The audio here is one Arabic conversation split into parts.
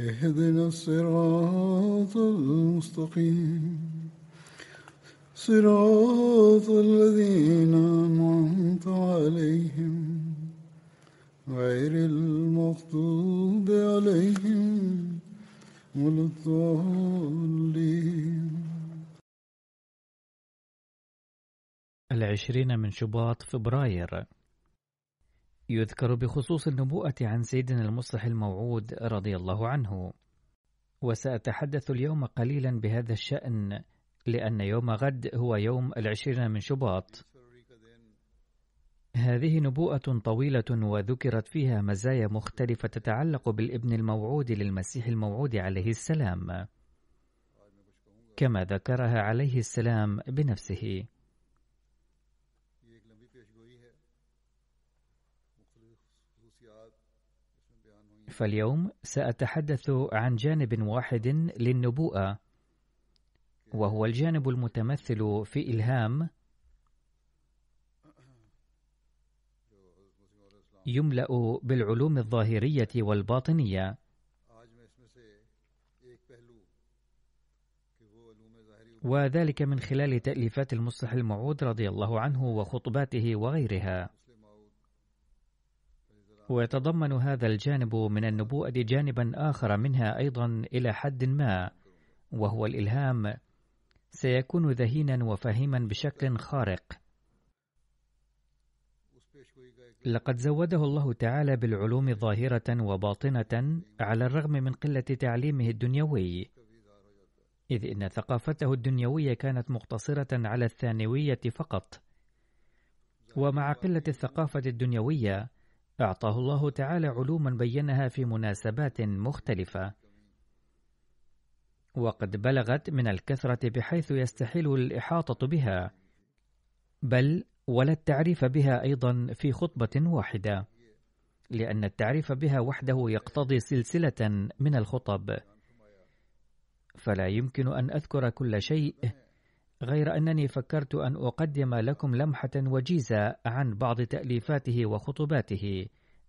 اهدنا الصراط المستقيم صراط الذين أنعمت عليهم غير المغضوب عليهم ولا الضالين العشرين من شباط فبراير يذكر بخصوص النبوءة عن سيدنا المصلح الموعود رضي الله عنه، وسأتحدث اليوم قليلا بهذا الشأن لأن يوم غد هو يوم العشرين من شباط. هذه نبوءة طويلة وذكرت فيها مزايا مختلفة تتعلق بالابن الموعود للمسيح الموعود عليه السلام، كما ذكرها عليه السلام بنفسه. فاليوم سأتحدث عن جانب واحد للنبوءة وهو الجانب المتمثل في إلهام يملأ بالعلوم الظاهرية والباطنية وذلك من خلال تأليفات المصلح الموعود رضي الله عنه وخطباته وغيرها ويتضمن هذا الجانب من النبوءة جانبا آخر منها أيضا إلى حد ما وهو الإلهام سيكون ذهينا وفهيما بشكل خارق لقد زوده الله تعالى بالعلوم ظاهرة وباطنة على الرغم من قلة تعليمه الدنيوي إذ إن ثقافته الدنيوية كانت مقتصرة على الثانوية فقط ومع قلة الثقافة الدنيوية أعطاه الله تعالى علوما بينها في مناسبات مختلفة وقد بلغت من الكثرة بحيث يستحيل الإحاطة بها بل ولا التعريف بها أيضا في خطبة واحدة لأن التعريف بها وحده يقتضي سلسلة من الخطب فلا يمكن أن أذكر كل شيء غير أنني فكرت أن أقدم لكم لمحة وجيزة عن بعض تأليفاته وخطباته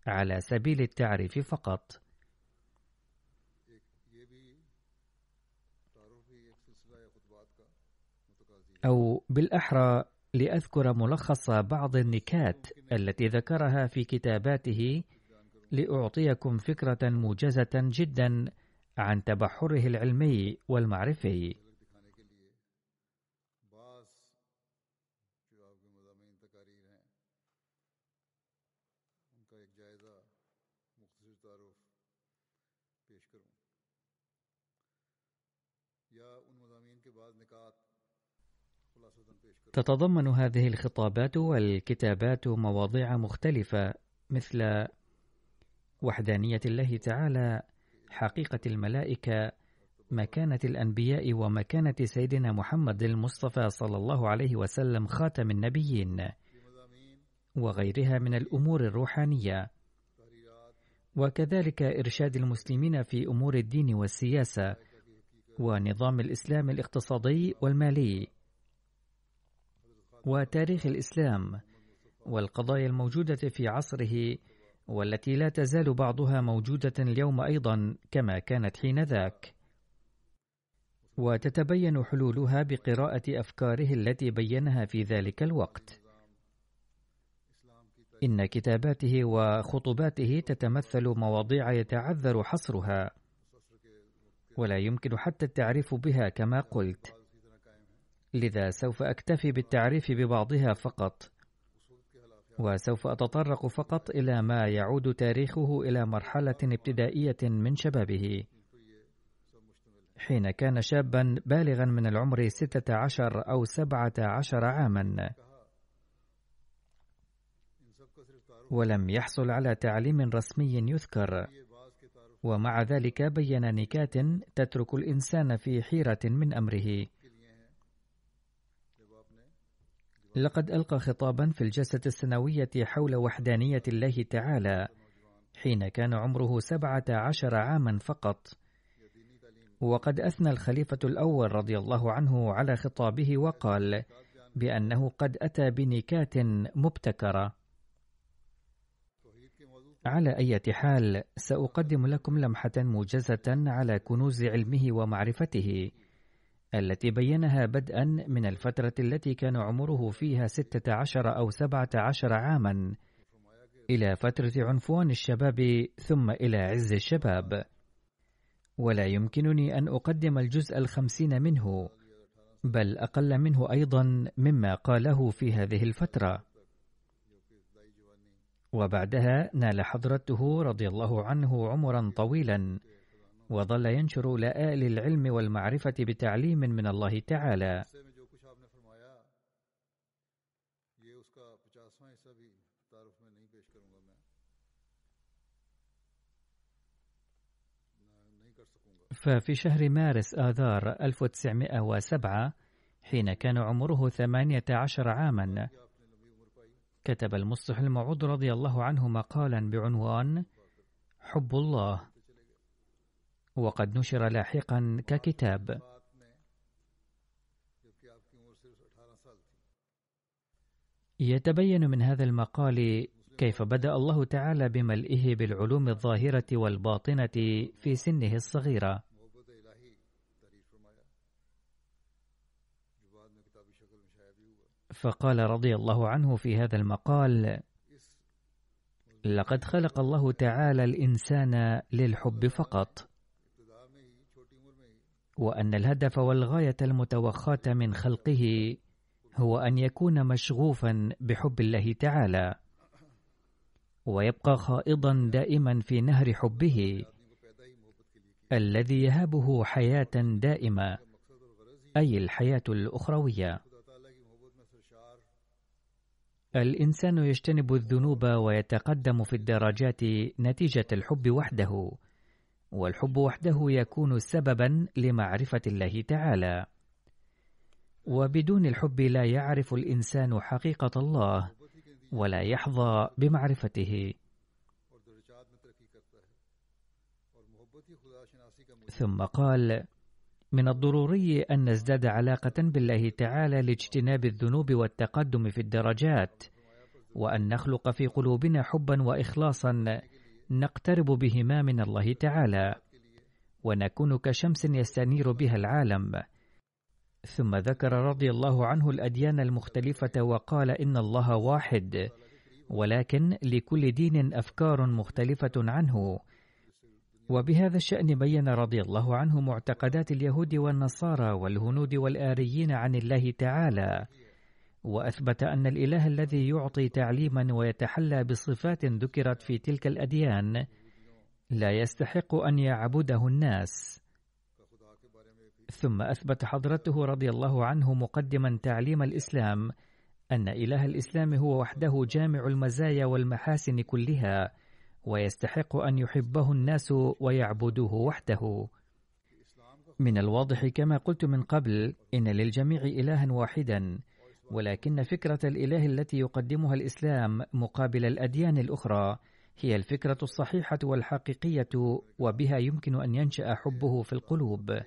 على سبيل التعريف فقط. أو بالأحرى لأذكر ملخص بعض النكات التي ذكرها في كتاباته لأعطيكم فكرة موجزة جدا عن تبحره العلمي والمعرفي. تتضمن هذه الخطابات والكتابات مواضيع مختلفة مثل وحدانية الله تعالى، حقيقة الملائكة، مكانة الأنبياء ومكانة سيدنا محمد المصطفى صلى الله عليه وسلم خاتم النبيين، وغيرها من الأمور الروحانية، وكذلك إرشاد المسلمين في أمور الدين والسياسة، ونظام الإسلام الاقتصادي والمالي، وتاريخ الإسلام والقضايا الموجودة في عصره والتي لا تزال بعضها موجودة اليوم أيضا كما كانت حينذاك وتتبين حلولها بقراءة أفكاره التي بينها في ذلك الوقت إن كتاباته وخطباته تتمثل مواضيع يتعذر حصرها ولا يمكن حتى التعريف بها كما قلت لذا سوف أكتفي بالتعريف ببعضها فقط وسوف أتطرق فقط إلى ما يعود تاريخه إلى مرحلة ابتدائية من شبابه حين كان شابا بالغا من العمر 16 أو 17 عاما ولم يحصل على تعليم رسمي يذكر ومع ذلك بين نكات تترك الإنسان في حيرة من أمره لقد ألقى خطابا في الجلسة السنوية حول وحدانية الله تعالى حين كان عمره سبعة عشر عاما فقط وقد أثنى الخليفة الأول رضي الله عنه على خطابه وقال بأنه قد أتى بنكات مبتكرة على أي حال سأقدم لكم لمحة موجزة على كنوز علمه ومعرفته التي بينها بدءا من الفترة التي كان عمره فيها 16 أو 17 عاما إلى فترة عنفوان الشباب ثم إلى عز الشباب ولا يمكنني أن أقدم الجزء الخمسين منه بل أقل منه أيضا مما قاله في هذه الفترة وبعدها نال حضرته رضي الله عنه عمرا طويلا وظل ينشر لآل العلم والمعرفة بتعليم من الله تعالى ففي شهر مارس آذار 1907 حين كان عمره 18 عاما كتب المصلح الموعود رضي الله عنه مقالا بعنوان حب الله وقد نشر لاحقا ككتاب يتبين من هذا المقال كيف بدأ الله تعالى بملئه بالعلوم الظاهرة والباطنة في سنه الصغيرة فقال رضي الله عنه في هذا المقال لقد خلق الله تعالى الإنسان للحب فقط وأن الهدف والغاية المتوخاة من خلقه هو أن يكون مشغوفا بحب الله تعالى ويبقى خائضا دائما في نهر حبه الذي يهبه حياة دائمة أي الحياة الأخروية الإنسان يجتنب الذنوب ويتقدم في الدرجات نتيجة الحب وحده والحب وحده يكون سببا لمعرفة الله تعالى. وبدون الحب لا يعرف الإنسان حقيقة الله، ولا يحظى بمعرفته. ثم قال: من الضروري أن نزداد علاقة بالله تعالى لاجتناب الذنوب والتقدم في الدرجات، وأن نخلق في قلوبنا حبا وإخلاصا نقترب بهما من الله تعالى ونكون كشمس يستنير بها العالم ثم ذكر رضي الله عنه الاديان المختلفه وقال ان الله واحد ولكن لكل دين افكار مختلفه عنه وبهذا الشان بين رضي الله عنه معتقدات اليهود والنصارى والهنود والاريين عن الله تعالى وأثبت أن الإله الذي يعطي تعليما ويتحلى بصفات ذكرت في تلك الأديان لا يستحق أن يعبده الناس ثم أثبت حضرته رضي الله عنه مقدما تعليم الإسلام أن إله الإسلام هو وحده جامع المزايا والمحاسن كلها ويستحق أن يحبه الناس ويعبدوه وحده من الواضح كما قلت من قبل إن للجميع إلها واحدا ولكن فكرة الإله التي يقدمها الإسلام مقابل الأديان الأخرى هي الفكرة الصحيحة والحقيقية وبها يمكن أن ينشأ حبه في القلوب.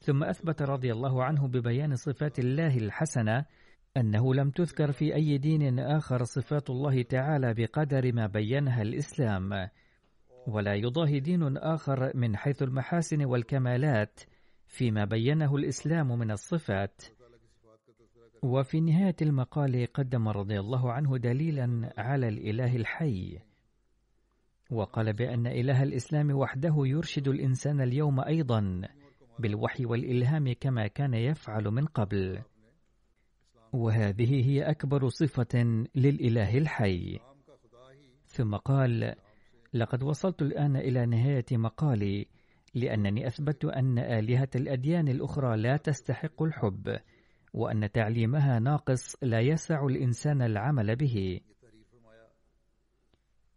ثم أثبت رضي الله عنه ببيان صفات الله الحسنة أنه لم تذكر في أي دين آخر صفات الله تعالى بقدر ما بينها الإسلام، ولا يضاهي دين آخر من حيث المحاسن والكمالات فيما بينه الإسلام من الصفات. وفي نهاية المقال قدم رضي الله عنه دليلا على الإله الحي وقال بأن إله الإسلام وحده يرشد الإنسان اليوم أيضا بالوحي والإلهام كما كان يفعل من قبل وهذه هي أكبر صفة للإله الحي ثم قال لقد وصلت الآن إلى نهاية مقالي لأنني أثبت أن آلهة الأديان الأخرى لا تستحق الحب وأن تعليمها ناقص لا يسع الإنسان العمل به.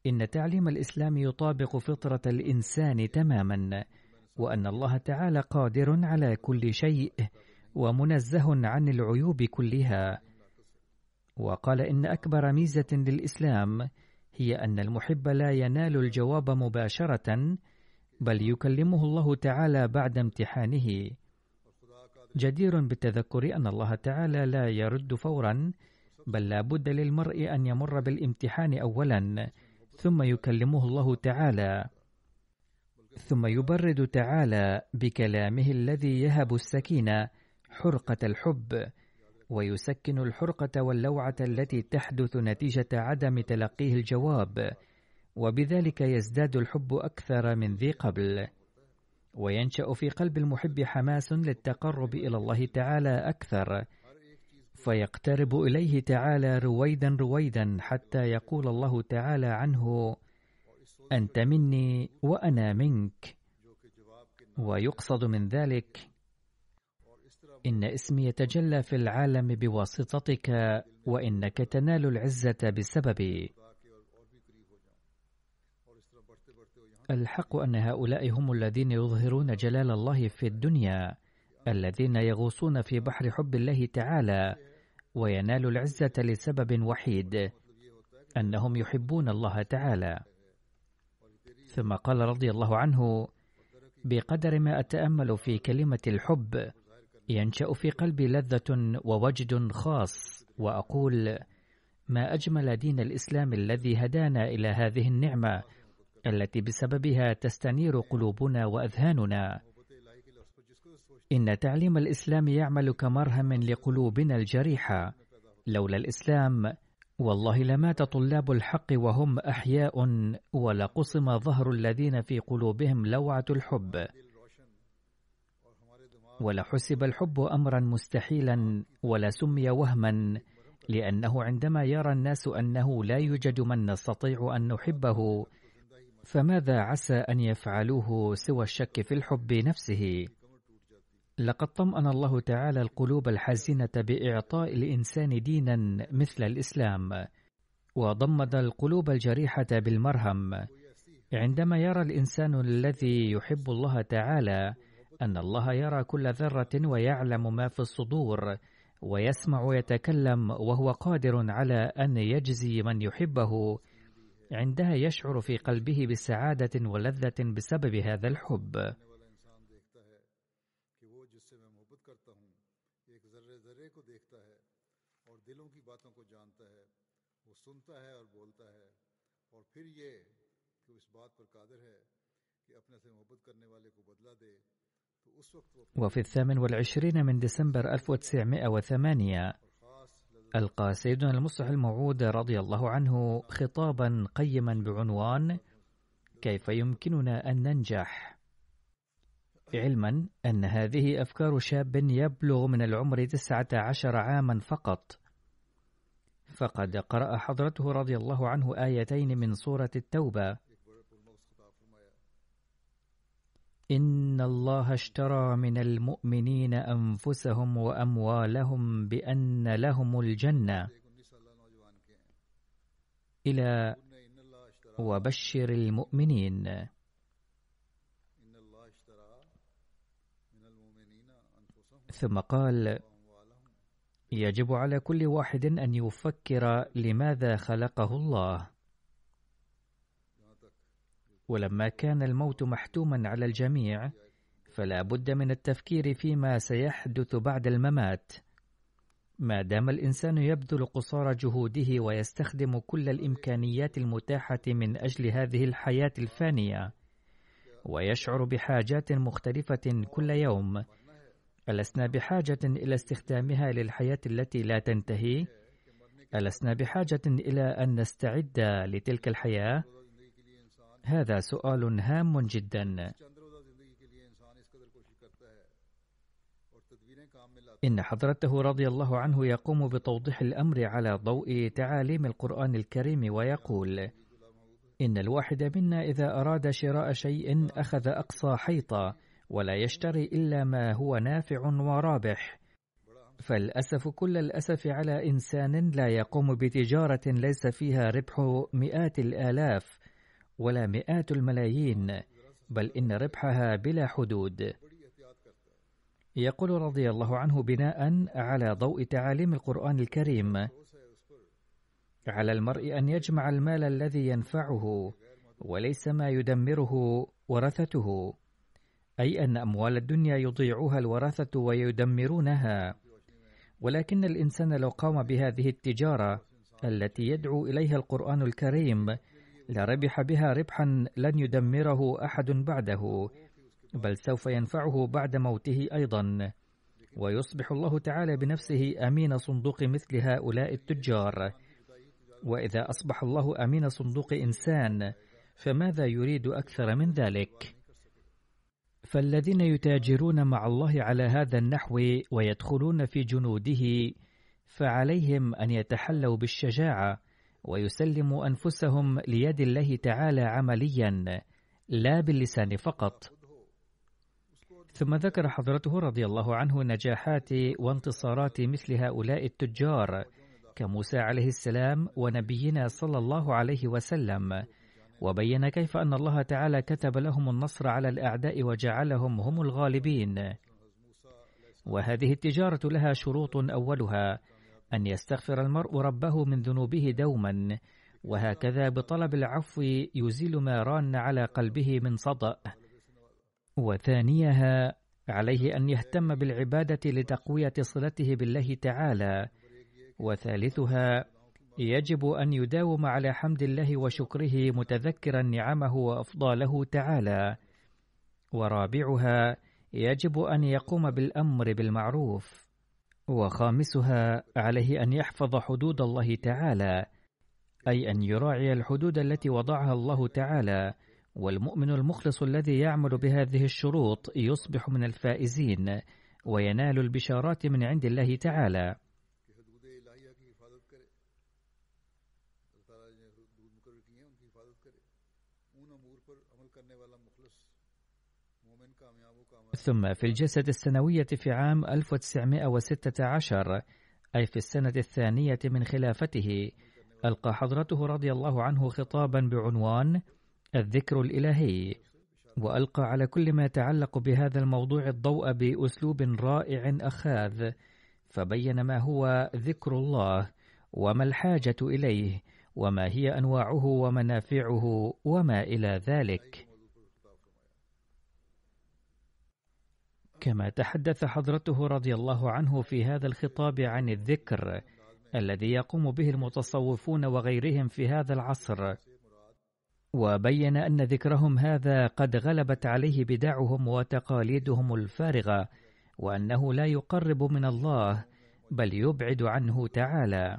إن تعليم الإسلام يطابق فطرة الإنسان تماما، وأن الله تعالى قادر على كل شيء، ومنزه عن العيوب كلها. وقال إن أكبر ميزة للإسلام هي أن المحب لا ينال الجواب مباشرة، بل يكلمه الله تعالى بعد امتحانه. جدير بالتذكر أن الله تعالى لا يرد فورا بل لا بد للمرء أن يمر بالامتحان أولا ثم يكلمه الله تعالى ثم يبرد تعالى بكلامه الذي يهب السكينة حرقة الحب ويسكن الحرقة واللوعة التي تحدث نتيجة عدم تلقيه الجواب وبذلك يزداد الحب أكثر من ذي قبل وينشأ في قلب المحب حماس للتقرب إلى الله تعالى أكثر فيقترب إليه تعالى رويدا رويدا حتى يقول الله تعالى عنه أنت مني وأنا منك ويقصد من ذلك إن اسمي يتجلى في العالم بواسطتك وإنك تنال العزة بسببي الحق أن هؤلاء هم الذين يظهرون جلال الله في الدنيا الذين يغوصون في بحر حب الله تعالى وينالوا العزة لسبب وحيد أنهم يحبون الله تعالى ثم قال رضي الله عنه بقدر ما أتأمل في كلمة الحب ينشأ في قلبي لذة ووجد خاص وأقول ما أجمل دين الإسلام الذي هدانا إلى هذه النعمة التي بسببها تستنير قلوبنا واذهاننا ان تعليم الاسلام يعمل كمرهم لقلوبنا الجريحه لولا الاسلام والله لمات طلاب الحق وهم احياء ولقصم ظهر الذين في قلوبهم لوعه الحب ولحسب الحب امرا مستحيلا ولا سمي وهما لانه عندما يرى الناس انه لا يوجد من نستطيع ان نحبه فماذا عسى ان يفعلوه سوى الشك في الحب نفسه لقد طمأن الله تعالى القلوب الحزينة بإعطاء الإنسان دينا مثل الإسلام، وضمد القلوب الجريحة بالمرهم. عندما يرى الإنسان الذي يحب الله تعالى أن الله يرى كل ذرة ويعلم ما في الصدور، ويسمع يتكلم وهو قادر على أن يجزي من يحبه، عندها يشعر في قلبه بسعاده ولذه بسبب هذا الحب وفي الثامن والعشرين من ديسمبر 1908 ألقى سيدنا المصح الموعود رضي الله عنه خطابا قيما بعنوان كيف يمكننا أن ننجح علما أن هذه أفكار شاب يبلغ من العمر تسعة عشر عاما فقط فقد قرأ حضرته رضي الله عنه آيتين من سورة التوبة إن الله اشترى من المؤمنين أنفسهم وأموالهم بأن لهم الجنة إلى وبشر المؤمنين ثم قال يجب على كل واحد أن يفكر لماذا خلقه الله ولما كان الموت محتوما على الجميع فلا بد من التفكير فيما سيحدث بعد الممات ما دام الانسان يبذل قصارى جهوده ويستخدم كل الامكانيات المتاحه من اجل هذه الحياه الفانيه ويشعر بحاجات مختلفه كل يوم ألسنا بحاجة إلى استخدامها للحياة التي لا تنتهي؟ ألسنا بحاجة إلى أن نستعد لتلك الحياة؟ هذا سؤال هام جدا إن حضرته رضي الله عنه يقوم بتوضيح الأمر على ضوء تعاليم القرآن الكريم ويقول: إن الواحد منا إذا أراد شراء شيء أخذ أقصى حيطة ولا يشتري إلا ما هو نافع ورابح. فالأسف كل الأسف على إنسان لا يقوم بتجارة ليس فيها ربح مئات الآلاف ولا مئات الملايين بل إن ربحها بلا حدود يقول رضي الله عنه بناء على ضوء تعاليم القرآن الكريم على المرء أن يجمع المال الذي ينفعه وليس ما يدمره ورثته أي أن أموال الدنيا يضيعها الورثة ويدمرونها ولكن الإنسان لو قام بهذه التجارة التي يدعو إليها القرآن الكريم لربح بها ربحا لن يدمره احد بعده بل سوف ينفعه بعد موته ايضا ويصبح الله تعالى بنفسه امين صندوق مثل هؤلاء التجار واذا اصبح الله امين صندوق انسان فماذا يريد اكثر من ذلك فالذين يتاجرون مع الله على هذا النحو ويدخلون في جنوده فعليهم ان يتحلوا بالشجاعه ويسلموا أنفسهم ليد الله تعالى عمليا لا باللسان فقط ثم ذكر حضرته رضي الله عنه نجاحات وانتصارات مثل هؤلاء التجار كموسى عليه السلام ونبينا صلى الله عليه وسلم وبين كيف ان الله تعالى كتب لهم النصر على الاعداء وجعلهم هم الغالبين وهذه التجاره لها شروط اولها أن يستغفر المرء ربه من ذنوبه دوما وهكذا بطلب العفو يزيل ما ران على قلبه من صدأ وثانيها عليه أن يهتم بالعبادة لتقوية صلته بالله تعالى وثالثها يجب أن يداوم على حمد الله وشكره متذكرا نعمه وأفضاله تعالى ورابعها يجب أن يقوم بالأمر بالمعروف وخامسها عليه أن يحفظ حدود الله تعالى أي أن يراعي الحدود التي وضعها الله تعالى والمؤمن المخلص الذي يعمل بهذه الشروط يصبح من الفائزين وينال البشارات من عند الله تعالى ثم في الجسد السنوية في عام 1916 أي في السنة الثانية من خلافته ألقى حضرته رضي الله عنه خطابا بعنوان الذكر الإلهي وألقى على كل ما يتعلق بهذا الموضوع الضوء بأسلوب رائع أخاذ فبين ما هو ذكر الله وما الحاجة إليه وما هي أنواعه ومنافعه وما إلى ذلك كما تحدث حضرته رضي الله عنه في هذا الخطاب عن الذكر الذي يقوم به المتصوفون وغيرهم في هذا العصر وبين ان ذكرهم هذا قد غلبت عليه بدعهم وتقاليدهم الفارغه وانه لا يقرب من الله بل يبعد عنه تعالى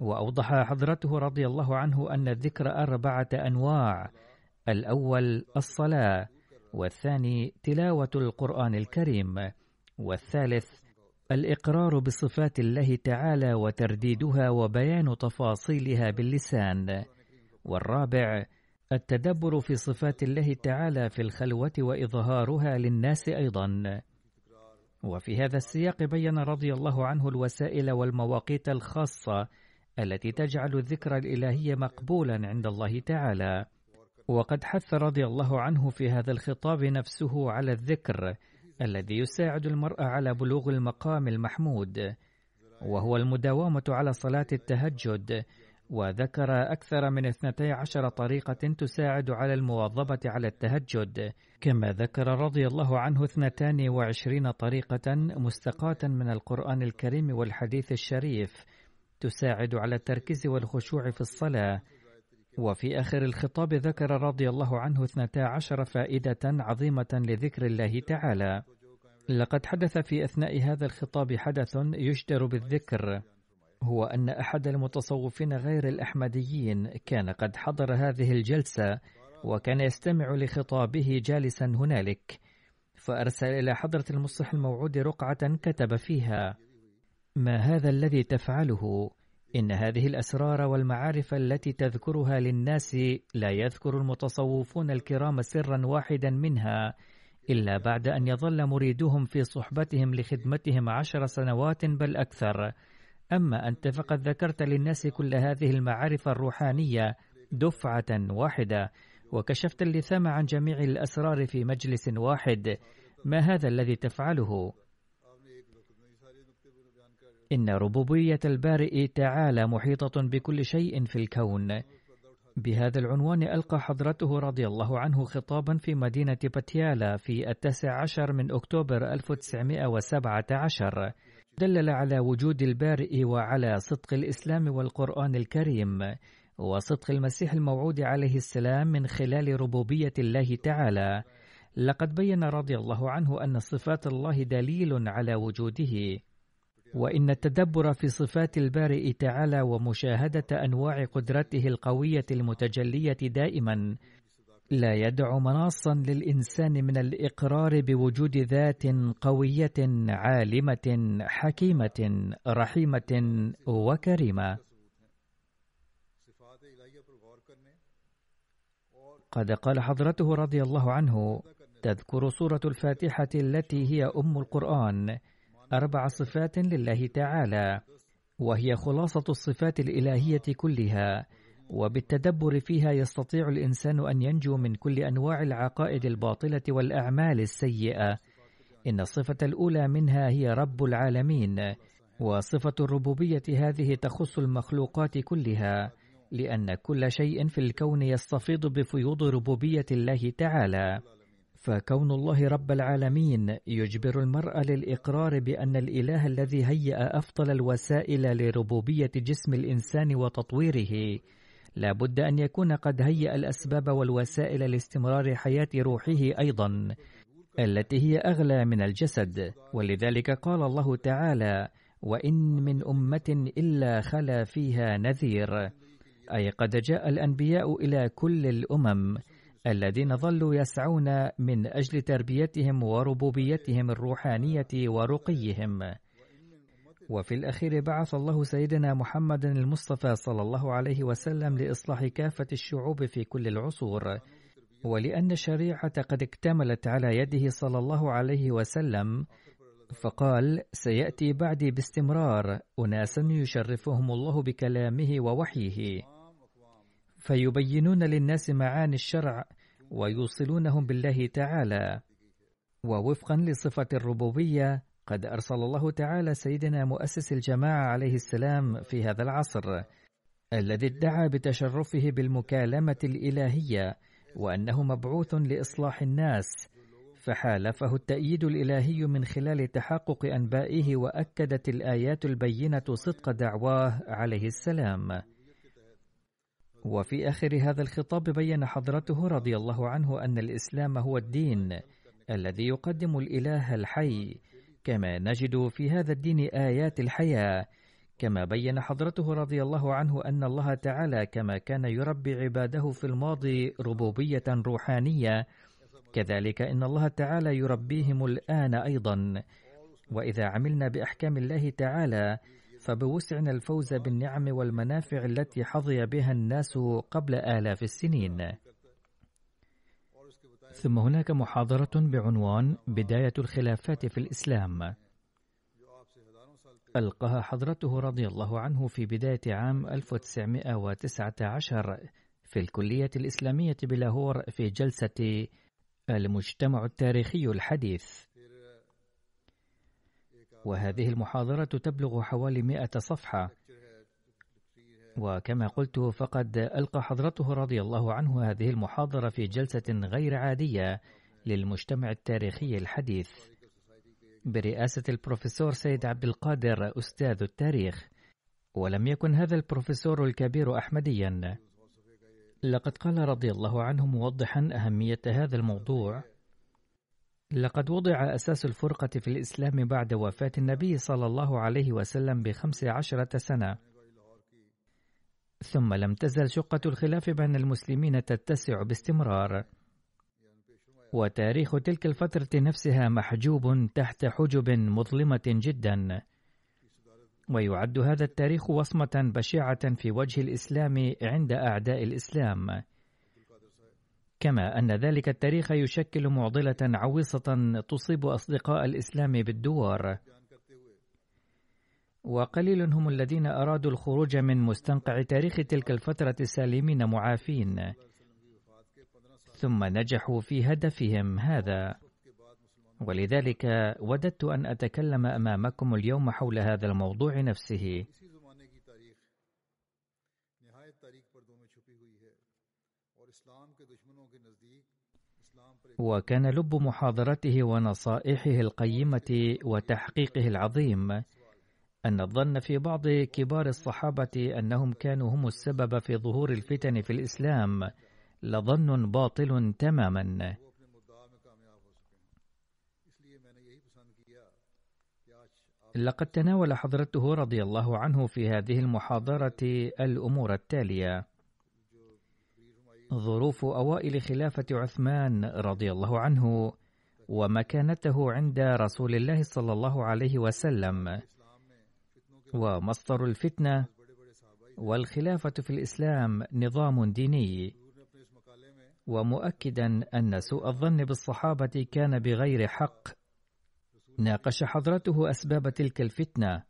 واوضح حضرته رضي الله عنه ان الذكر اربعه انواع الاول الصلاه والثاني تلاوة القرآن الكريم والثالث الإقرار بصفات الله تعالى وترديدها وبيان تفاصيلها باللسان والرابع التدبر في صفات الله تعالى في الخلوة وإظهارها للناس أيضا وفي هذا السياق بين رضي الله عنه الوسائل والمواقيت الخاصة التي تجعل الذكر الإلهي مقبولا عند الله تعالى وقد حث رضي الله عنه في هذا الخطاب نفسه على الذكر الذي يساعد المرء على بلوغ المقام المحمود وهو المداومة على صلاة التهجد وذكر أكثر من 12 طريقة تساعد على المواظبة على التهجد كما ذكر رضي الله عنه 22 طريقة مستقاة من القرآن الكريم والحديث الشريف تساعد على التركيز والخشوع في الصلاة وفي آخر الخطاب ذكر رضي الله عنه اثنتا عشر فائدة عظيمة لذكر الله تعالى لقد حدث في أثناء هذا الخطاب حدث يشتر بالذكر هو أن أحد المتصوفين غير الأحمديين كان قد حضر هذه الجلسة وكان يستمع لخطابه جالسا هنالك فأرسل إلى حضرة المصلح الموعود رقعة كتب فيها ما هذا الذي تفعله إن هذه الأسرار والمعارف التي تذكرها للناس لا يذكر المتصوفون الكرام سرا واحدا منها إلا بعد أن يظل مريدهم في صحبتهم لخدمتهم عشر سنوات بل أكثر أما أنت فقد ذكرت للناس كل هذه المعارف الروحانية دفعة واحدة وكشفت اللثام عن جميع الأسرار في مجلس واحد ما هذا الذي تفعله؟ إن ربوبية البارئ تعالى محيطة بكل شيء في الكون. بهذا العنوان ألقى حضرته رضي الله عنه خطابا في مدينة باتيالا في التاسع عشر من أكتوبر 1917 دلل على وجود البارئ وعلى صدق الإسلام والقرآن الكريم وصدق المسيح الموعود عليه السلام من خلال ربوبية الله تعالى لقد بين رضي الله عنه أن صفات الله دليل على وجوده وان التدبر في صفات البارئ تعالى ومشاهده انواع قدرته القويه المتجليه دائما لا يدع مناصا للانسان من الاقرار بوجود ذات قويه عالمه حكيمه رحيمه وكريمه قد قال حضرته رضي الله عنه تذكر سوره الفاتحه التي هي ام القران أربع صفات لله تعالى وهي خلاصة الصفات الإلهية كلها وبالتدبر فيها يستطيع الإنسان أن ينجو من كل أنواع العقائد الباطلة والأعمال السيئة إن الصفة الأولى منها هي رب العالمين وصفة الربوبية هذه تخص المخلوقات كلها لأن كل شيء في الكون يستفيض بفيوض ربوبية الله تعالى فكون الله رب العالمين يجبر المرء للاقرار بان الاله الذي هيا افضل الوسائل لربوبيه جسم الانسان وتطويره لا بد ان يكون قد هيا الاسباب والوسائل لاستمرار حياه روحه ايضا التي هي اغلى من الجسد ولذلك قال الله تعالى وان من امه الا خلا فيها نذير اي قد جاء الانبياء الى كل الامم الذين ظلوا يسعون من أجل تربيتهم وربوبيتهم الروحانية ورقيهم وفي الأخير بعث الله سيدنا محمد المصطفى صلى الله عليه وسلم لإصلاح كافة الشعوب في كل العصور ولأن الشريعة قد اكتملت على يده صلى الله عليه وسلم فقال سيأتي بعدي باستمرار أناسا يشرفهم الله بكلامه ووحيه فيبينون للناس معاني الشرع ويوصلونهم بالله تعالى ووفقا لصفة الربوبية قد أرسل الله تعالى سيدنا مؤسس الجماعة عليه السلام في هذا العصر الذي ادعى بتشرفه بالمكالمة الإلهية وأنه مبعوث لإصلاح الناس فحالفه التأييد الإلهي من خلال تحقق أنبائه وأكدت الآيات البينة صدق دعواه عليه السلام وفي اخر هذا الخطاب بين حضرته رضي الله عنه ان الاسلام هو الدين الذي يقدم الاله الحي كما نجد في هذا الدين ايات الحياه كما بين حضرته رضي الله عنه ان الله تعالى كما كان يربي عباده في الماضي ربوبيه روحانيه كذلك ان الله تعالى يربيهم الان ايضا واذا عملنا باحكام الله تعالى فبوسعنا الفوز بالنعم والمنافع التي حظي بها الناس قبل آلاف السنين. ثم هناك محاضرة بعنوان بداية الخلافات في الإسلام. ألقاها حضرته رضي الله عنه في بداية عام 1919 في الكلية الإسلامية بلاهور في جلسة المجتمع التاريخي الحديث. وهذه المحاضرة تبلغ حوالي 100 صفحة وكما قلت فقد ألقى حضرته رضي الله عنه هذه المحاضرة في جلسة غير عادية للمجتمع التاريخي الحديث برئاسة البروفيسور سيد عبد القادر أستاذ التاريخ ولم يكن هذا البروفيسور الكبير أحمديا لقد قال رضي الله عنه موضحا أهمية هذا الموضوع لقد وضع أساس الفرقة في الإسلام بعد وفاة النبي صلى الله عليه وسلم بخمس عشرة سنة ثم لم تزل شقة الخلاف بين المسلمين تتسع باستمرار وتاريخ تلك الفترة نفسها محجوب تحت حجب مظلمة جدا ويعد هذا التاريخ وصمة بشعة في وجه الإسلام عند أعداء الإسلام كما أن ذلك التاريخ يشكل معضلة عويصة تصيب أصدقاء الإسلام بالدوار وقليل هم الذين أرادوا الخروج من مستنقع تاريخ تلك الفترة السالمين معافين ثم نجحوا في هدفهم هذا ولذلك وددت أن أتكلم أمامكم اليوم حول هذا الموضوع نفسه وكان لب محاضرته ونصائحه القيمة وتحقيقه العظيم أن الظن في بعض كبار الصحابة أنهم كانوا هم السبب في ظهور الفتن في الإسلام لظن باطل تماما لقد تناول حضرته رضي الله عنه في هذه المحاضرة الأمور التالية ظروف اوائل خلافه عثمان رضي الله عنه ومكانته عند رسول الله صلى الله عليه وسلم ومصدر الفتنه والخلافه في الاسلام نظام ديني ومؤكدا ان سوء الظن بالصحابه كان بغير حق ناقش حضرته اسباب تلك الفتنه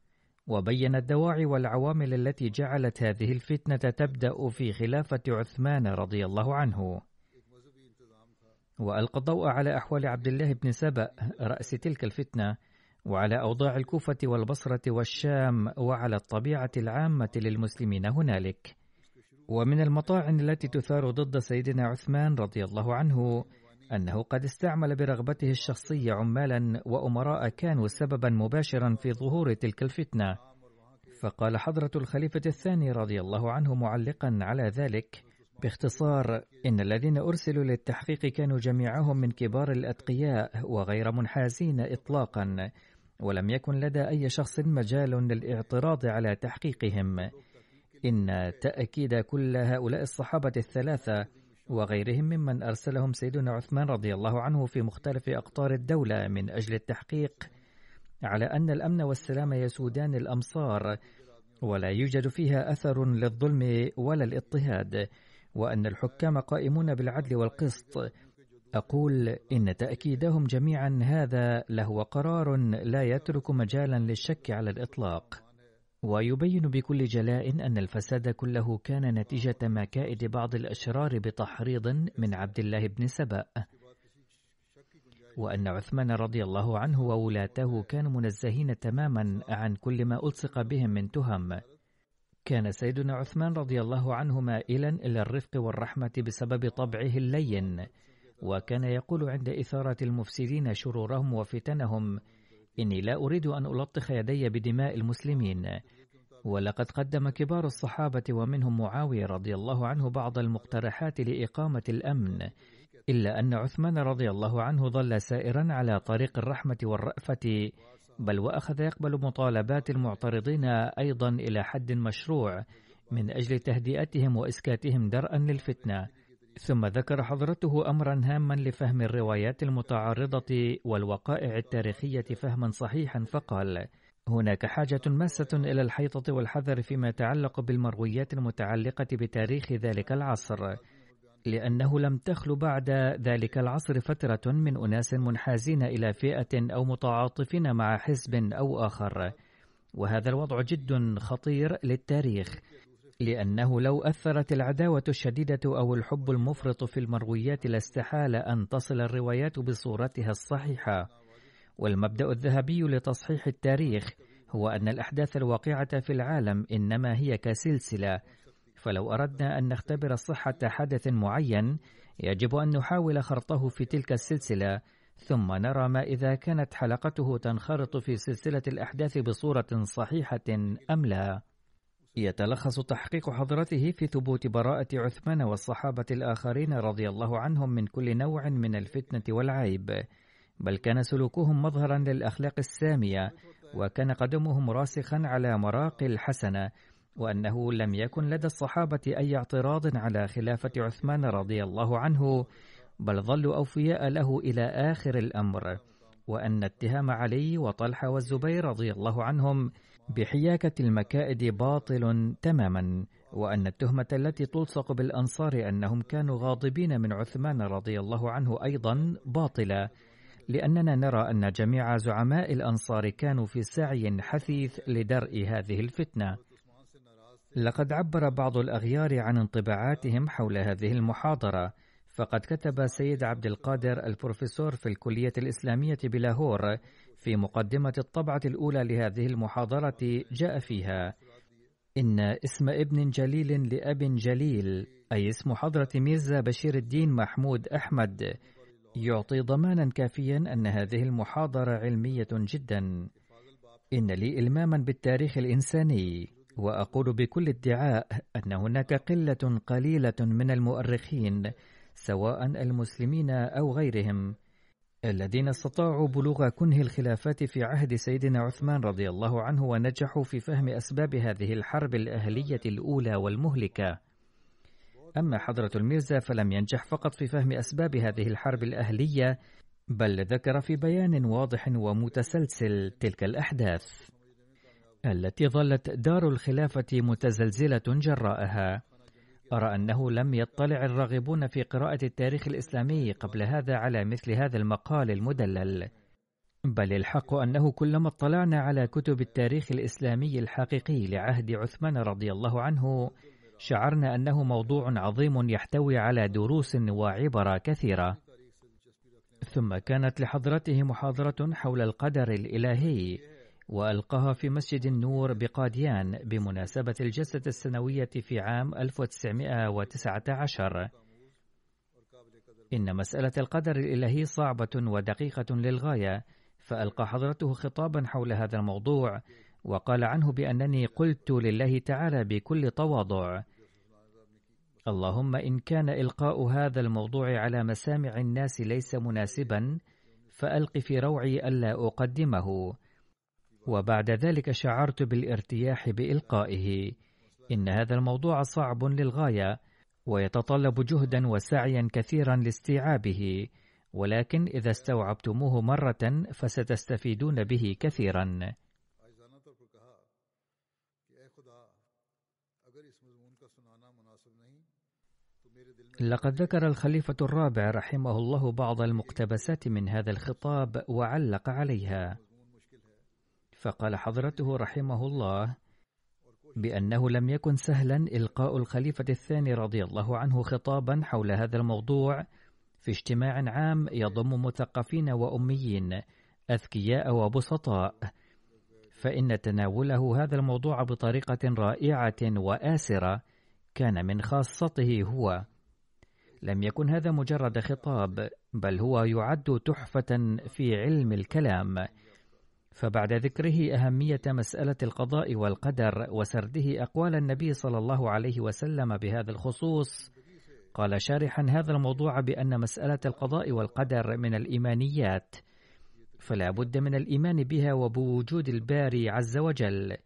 وبين الدواعي والعوامل التي جعلت هذه الفتنة تبدأ في خلافة عثمان رضي الله عنه وألقى الضوء على أحوال عبد الله بن سبأ رأس تلك الفتنة وعلى أوضاع الكوفة والبصرة والشام وعلى الطبيعة العامة للمسلمين هنالك ومن المطاعن التي تثار ضد سيدنا عثمان رضي الله عنه أنه قد استعمل برغبته الشخصية عمالا وأمراء كانوا سببا مباشرا في ظهور تلك الفتنة فقال حضرة الخليفة الثاني رضي الله عنه معلقا على ذلك باختصار إن الذين أرسلوا للتحقيق كانوا جميعهم من كبار الأتقياء وغير منحازين إطلاقا ولم يكن لدى أي شخص مجال للاعتراض على تحقيقهم إن تأكيد كل هؤلاء الصحابة الثلاثة وغيرهم ممن أرسلهم سيدنا عثمان رضي الله عنه في مختلف أقطار الدولة من أجل التحقيق على أن الأمن والسلام يسودان الأمصار ولا يوجد فيها أثر للظلم ولا الاضطهاد وأن الحكام قائمون بالعدل والقسط أقول إن تأكيدهم جميعا هذا لهو قرار لا يترك مجالا للشك على الإطلاق ويبين بكل جلاء أن الفساد كله كان نتيجة مكائد بعض الأشرار بتحريض من عبد الله بن سبأ وأن عثمان رضي الله عنه وولاته كانوا منزهين تماما عن كل ما ألصق بهم من تهم كان سيدنا عثمان رضي الله عنه مائلا إلى الرفق والرحمة بسبب طبعه اللين وكان يقول عند إثارة المفسدين شرورهم وفتنهم إني لا أريد أن ألطخ يدي بدماء المسلمين ولقد قدم كبار الصحابة ومنهم معاوية رضي الله عنه بعض المقترحات لإقامة الأمن إلا أن عثمان رضي الله عنه ظل سائرا على طريق الرحمة والرأفة بل وأخذ يقبل مطالبات المعترضين أيضا إلى حد مشروع من أجل تهدئتهم وإسكاتهم درءا للفتنة ثم ذكر حضرته أمرا هاما لفهم الروايات المتعارضة والوقائع التاريخية فهما صحيحا فقال هناك حاجة ماسة إلى الحيطة والحذر فيما يتعلق بالمرويات المتعلقة بتاريخ ذلك العصر لأنه لم تخل بعد ذلك العصر فترة من أناس منحازين إلى فئة أو متعاطفين مع حزب أو آخر وهذا الوضع جد خطير للتاريخ لأنه لو أثرت العداوة الشديدة أو الحب المفرط في المرويات لاستحال أن تصل الروايات بصورتها الصحيحة، والمبدأ الذهبي لتصحيح التاريخ هو أن الأحداث الواقعة في العالم إنما هي كسلسلة، فلو أردنا أن نختبر صحة حدث معين، يجب أن نحاول خرطه في تلك السلسلة، ثم نرى ما إذا كانت حلقته تنخرط في سلسلة الأحداث بصورة صحيحة أم لا. يتلخص تحقيق حضرته في ثبوت براءة عثمان والصحابة الآخرين رضي الله عنهم من كل نوع من الفتنة والعيب، بل كان سلوكهم مظهرا للأخلاق السامية، وكان قدمهم راسخا على مراقي الحسنة، وأنه لم يكن لدى الصحابة أي اعتراض على خلافة عثمان رضي الله عنه، بل ظلوا أوفياء له إلى آخر الأمر، وأن اتهام علي وطلحة والزبير رضي الله عنهم بحياكة المكائد باطل تماما وأن التهمة التي تلصق بالأنصار أنهم كانوا غاضبين من عثمان رضي الله عنه أيضا باطلة لأننا نرى أن جميع زعماء الأنصار كانوا في سعي حثيث لدرء هذه الفتنة لقد عبر بعض الأغيار عن انطباعاتهم حول هذه المحاضرة فقد كتب سيد عبد القادر البروفيسور في الكلية الإسلامية بلاهور في مقدمة الطبعة الأولى لهذه المحاضرة جاء فيها إن اسم ابن جليل لأب جليل أي اسم حضرة ميرزا بشير الدين محمود أحمد يعطي ضمانا كافيا أن هذه المحاضرة علمية جدا إن لي إلماما بالتاريخ الإنساني وأقول بكل ادعاء أن هناك قلة قليلة من المؤرخين سواء المسلمين أو غيرهم الذين استطاعوا بلوغ كنه الخلافات في عهد سيدنا عثمان رضي الله عنه ونجحوا في فهم أسباب هذه الحرب الأهلية الأولى والمهلكة أما حضرة الميرزا فلم ينجح فقط في فهم أسباب هذه الحرب الأهلية بل ذكر في بيان واضح ومتسلسل تلك الأحداث التي ظلت دار الخلافة متزلزلة جراءها أرى أنه لم يطلع الراغبون في قراءة التاريخ الإسلامي قبل هذا على مثل هذا المقال المدلل بل الحق أنه كلما اطلعنا على كتب التاريخ الإسلامي الحقيقي لعهد عثمان رضي الله عنه شعرنا أنه موضوع عظيم يحتوي على دروس وعبر كثيرة ثم كانت لحضرته محاضرة حول القدر الإلهي وألقاها في مسجد النور بقاديان بمناسبة الجلسة السنوية في عام 1919 إن مسألة القدر الإلهي صعبة ودقيقة للغاية فألقى حضرته خطابا حول هذا الموضوع وقال عنه بأنني قلت لله تعالى بكل تواضع اللهم إن كان إلقاء هذا الموضوع على مسامع الناس ليس مناسبا فألق في روعي ألا أقدمه وبعد ذلك شعرت بالارتياح بإلقائه إن هذا الموضوع صعب للغاية ويتطلب جهدا وسعيا كثيرا لاستيعابه ولكن إذا استوعبتموه مرة فستستفيدون به كثيرا لقد ذكر الخليفة الرابع رحمه الله بعض المقتبسات من هذا الخطاب وعلق عليها فقال حضرته رحمه الله بأنه لم يكن سهلا إلقاء الخليفة الثاني رضي الله عنه خطابا حول هذا الموضوع في اجتماع عام يضم مثقفين وأميين أذكياء وبسطاء فإن تناوله هذا الموضوع بطريقة رائعة وآسرة كان من خاصته هو لم يكن هذا مجرد خطاب بل هو يعد تحفة في علم الكلام فبعد ذكره أهمية مسألة القضاء والقدر وسرده أقوال النبي صلى الله عليه وسلم بهذا الخصوص، قال شارحا هذا الموضوع بأن مسألة القضاء والقدر من الإيمانيات، فلا بد من الإيمان بها وبوجود الباري عز وجل.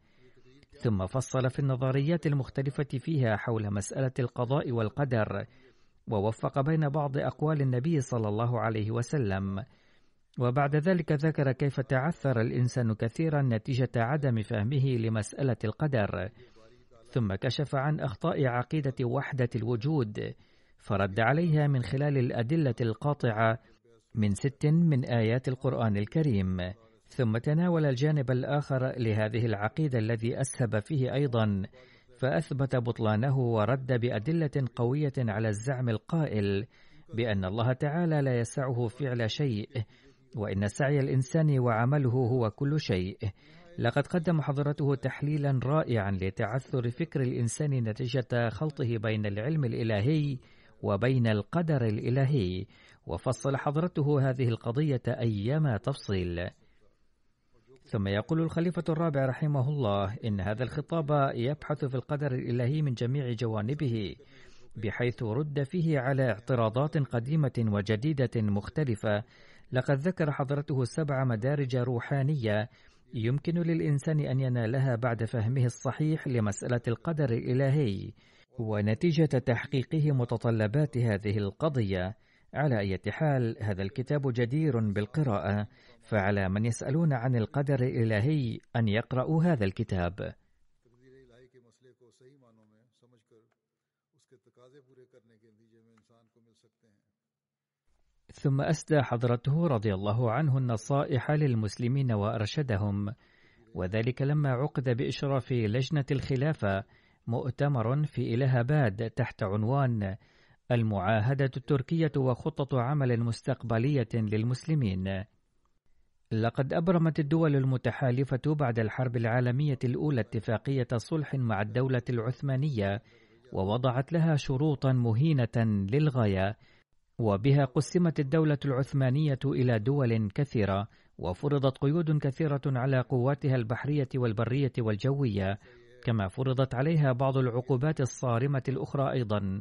ثم فصل في النظريات المختلفة فيها حول مسألة القضاء والقدر، ووفق بين بعض أقوال النبي صلى الله عليه وسلم، وبعد ذلك ذكر كيف تعثر الإنسان كثيرا نتيجة عدم فهمه لمسألة القدر ثم كشف عن أخطاء عقيدة وحدة الوجود فرد عليها من خلال الأدلة القاطعة من ست من آيات القرآن الكريم ثم تناول الجانب الآخر لهذه العقيدة الذي أسهب فيه أيضا فأثبت بطلانه ورد بأدلة قوية على الزعم القائل بأن الله تعالى لا يسعه فعل شيء وإن سعي الإنسان وعمله هو كل شيء لقد قدم حضرته تحليلا رائعا لتعثر فكر الإنسان نتيجة خلطه بين العلم الإلهي وبين القدر الإلهي وفصل حضرته هذه القضية أيما تفصيل ثم يقول الخليفة الرابع رحمه الله إن هذا الخطاب يبحث في القدر الإلهي من جميع جوانبه بحيث رد فيه على اعتراضات قديمة وجديدة مختلفة لقد ذكر حضرته سبع مدارج روحانية يمكن للإنسان أن ينالها بعد فهمه الصحيح لمسألة القدر الإلهي ونتيجة تحقيقه متطلبات هذه القضية على أي حال هذا الكتاب جدير بالقراءة فعلى من يسألون عن القدر الإلهي أن يقرأوا هذا الكتاب ثم أسدى حضرته رضي الله عنه النصائح للمسلمين وأرشدهم وذلك لما عقد بإشراف لجنة الخلافة مؤتمر في إلهاباد تحت عنوان المعاهدة التركية وخطط عمل مستقبلية للمسلمين. لقد أبرمت الدول المتحالفة بعد الحرب العالمية الأولى اتفاقية صلح مع الدولة العثمانية ووضعت لها شروطا مهينة للغاية وبها قسمت الدولة العثمانية إلى دول كثيرة وفرضت قيود كثيرة على قواتها البحرية والبرية والجوية كما فرضت عليها بعض العقوبات الصارمة الأخرى أيضا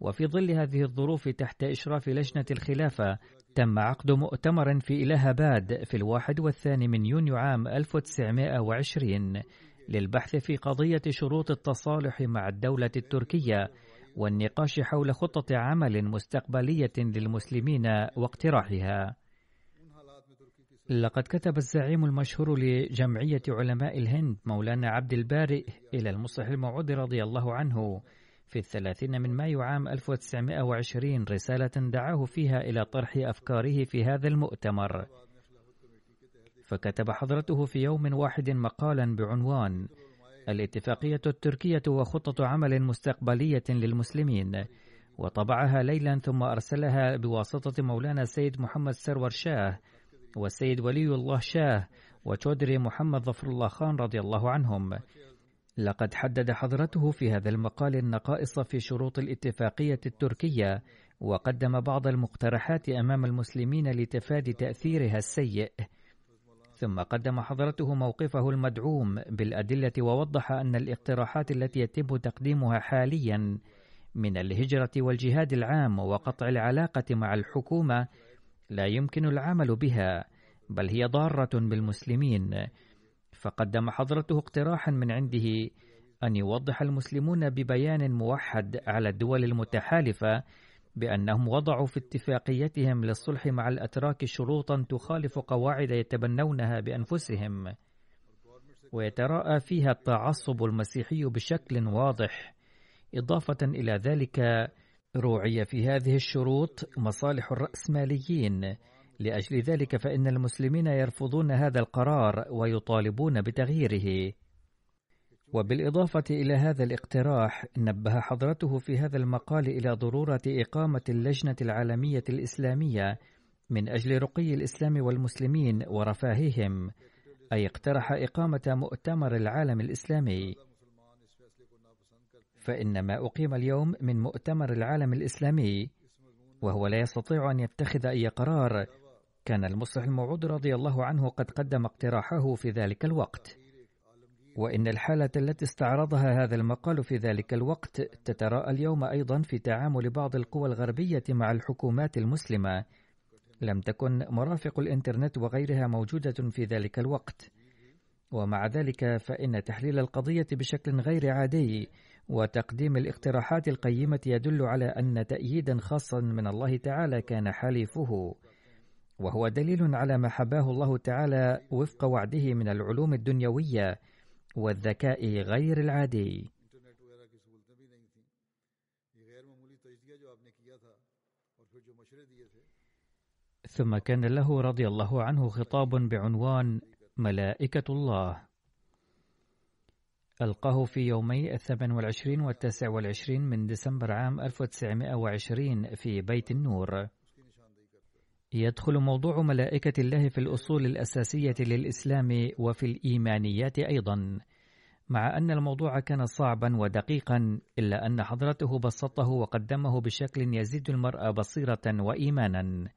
وفي ظل هذه الظروف تحت إشراف لجنة الخلافة تم عقد مؤتمر في إلهاباد في الواحد والثاني من يونيو عام 1920 للبحث في قضية شروط التصالح مع الدولة التركية والنقاش حول خطة عمل مستقبلية للمسلمين واقتراحها. لقد كتب الزعيم المشهور لجمعية علماء الهند مولانا عبد البارئ إلى المصلح الموعود رضي الله عنه في الثلاثين من مايو عام 1920 رسالة دعاه فيها إلى طرح أفكاره في هذا المؤتمر فكتب حضرته في يوم واحد مقالا بعنوان الاتفاقية التركية وخطة عمل مستقبلية للمسلمين وطبعها ليلا ثم أرسلها بواسطة مولانا السيد محمد سرور شاه والسيد ولي الله شاه وتودري محمد ظفر الله خان رضي الله عنهم لقد حدد حضرته في هذا المقال النقائص في شروط الاتفاقية التركية وقدم بعض المقترحات أمام المسلمين لتفادي تأثيرها السيء ثم قدم حضرته موقفه المدعوم بالأدلة ووضح أن الاقتراحات التي يتم تقديمها حاليا من الهجرة والجهاد العام وقطع العلاقة مع الحكومة لا يمكن العمل بها بل هي ضارة بالمسلمين فقدم حضرته اقتراحا من عنده أن يوضح المسلمون ببيان موحد على الدول المتحالفة بأنهم وضعوا في اتفاقيتهم للصلح مع الأتراك شروطا تخالف قواعد يتبنونها بأنفسهم ويتراءى فيها التعصب المسيحي بشكل واضح إضافة إلى ذلك روعي في هذه الشروط مصالح الرأسماليين لأجل ذلك فإن المسلمين يرفضون هذا القرار ويطالبون بتغييره وبالإضافة إلى هذا الاقتراح نبه حضرته في هذا المقال إلى ضرورة إقامة اللجنة العالمية الإسلامية من أجل رقي الإسلام والمسلمين ورفاههم أي اقترح إقامة مؤتمر العالم الإسلامي فإن ما أقيم اليوم من مؤتمر العالم الإسلامي وهو لا يستطيع أن يتخذ أي قرار كان المصلح الموعود رضي الله عنه قد قدم اقتراحه في ذلك الوقت وإن الحالة التي استعرضها هذا المقال في ذلك الوقت تتراءى اليوم أيضا في تعامل بعض القوى الغربية مع الحكومات المسلمة لم تكن مرافق الإنترنت وغيرها موجودة في ذلك الوقت ومع ذلك فإن تحليل القضية بشكل غير عادي وتقديم الاقتراحات القيمة يدل على أن تأييدا خاصا من الله تعالى كان حليفه وهو دليل على ما حباه الله تعالى وفق وعده من العلوم الدنيويه والذكاء غير العادي ثم كان له رضي الله عنه خطاب بعنوان ملائكة الله ألقاه في يومي الثامن والعشرين والتاسع والعشرين من ديسمبر عام 1920 في بيت النور يدخل موضوع ملائكة الله في الأصول الأساسية للإسلام وفي الإيمانيات أيضا، مع أن الموضوع كان صعبا ودقيقا، إلا أن حضرته بسطه وقدمه بشكل يزيد المرأة بصيرة وإيمانا.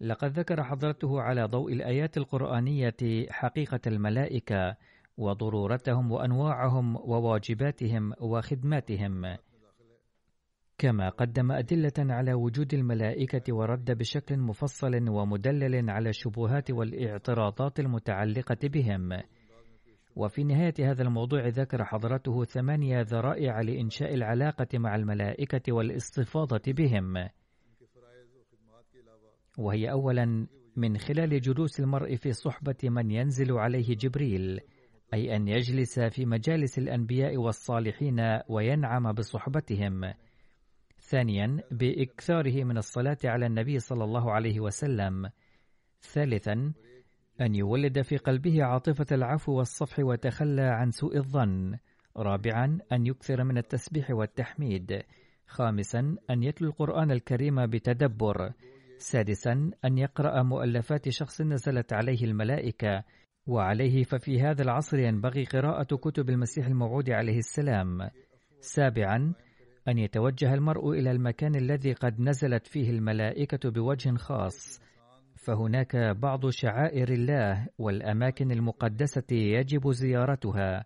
لقد ذكر حضرته على ضوء الآيات القرآنية حقيقة الملائكة وضرورتهم وأنواعهم وواجباتهم وخدماتهم. كما قدم أدلة على وجود الملائكة ورد بشكل مفصل ومدلل على الشبهات والاعتراضات المتعلقة بهم. وفي نهاية هذا الموضوع ذكر حضرته ثمانية ذرائع لإنشاء العلاقة مع الملائكة والاستفاضة بهم. وهي أولا من خلال جلوس المرء في صحبة من ينزل عليه جبريل، أي أن يجلس في مجالس الأنبياء والصالحين وينعم بصحبتهم. ثانيا باكثاره من الصلاه على النبي صلى الله عليه وسلم ثالثا ان يولد في قلبه عاطفه العفو والصفح وتخلى عن سوء الظن رابعا ان يكثر من التسبيح والتحميد خامسا ان يتلو القران الكريم بتدبر سادسا ان يقرا مؤلفات شخص نزلت عليه الملائكه وعليه ففي هذا العصر ينبغي قراءه كتب المسيح الموعود عليه السلام سابعا أن يتوجه المرء إلى المكان الذي قد نزلت فيه الملائكة بوجه خاص فهناك بعض شعائر الله والأماكن المقدسة يجب زيارتها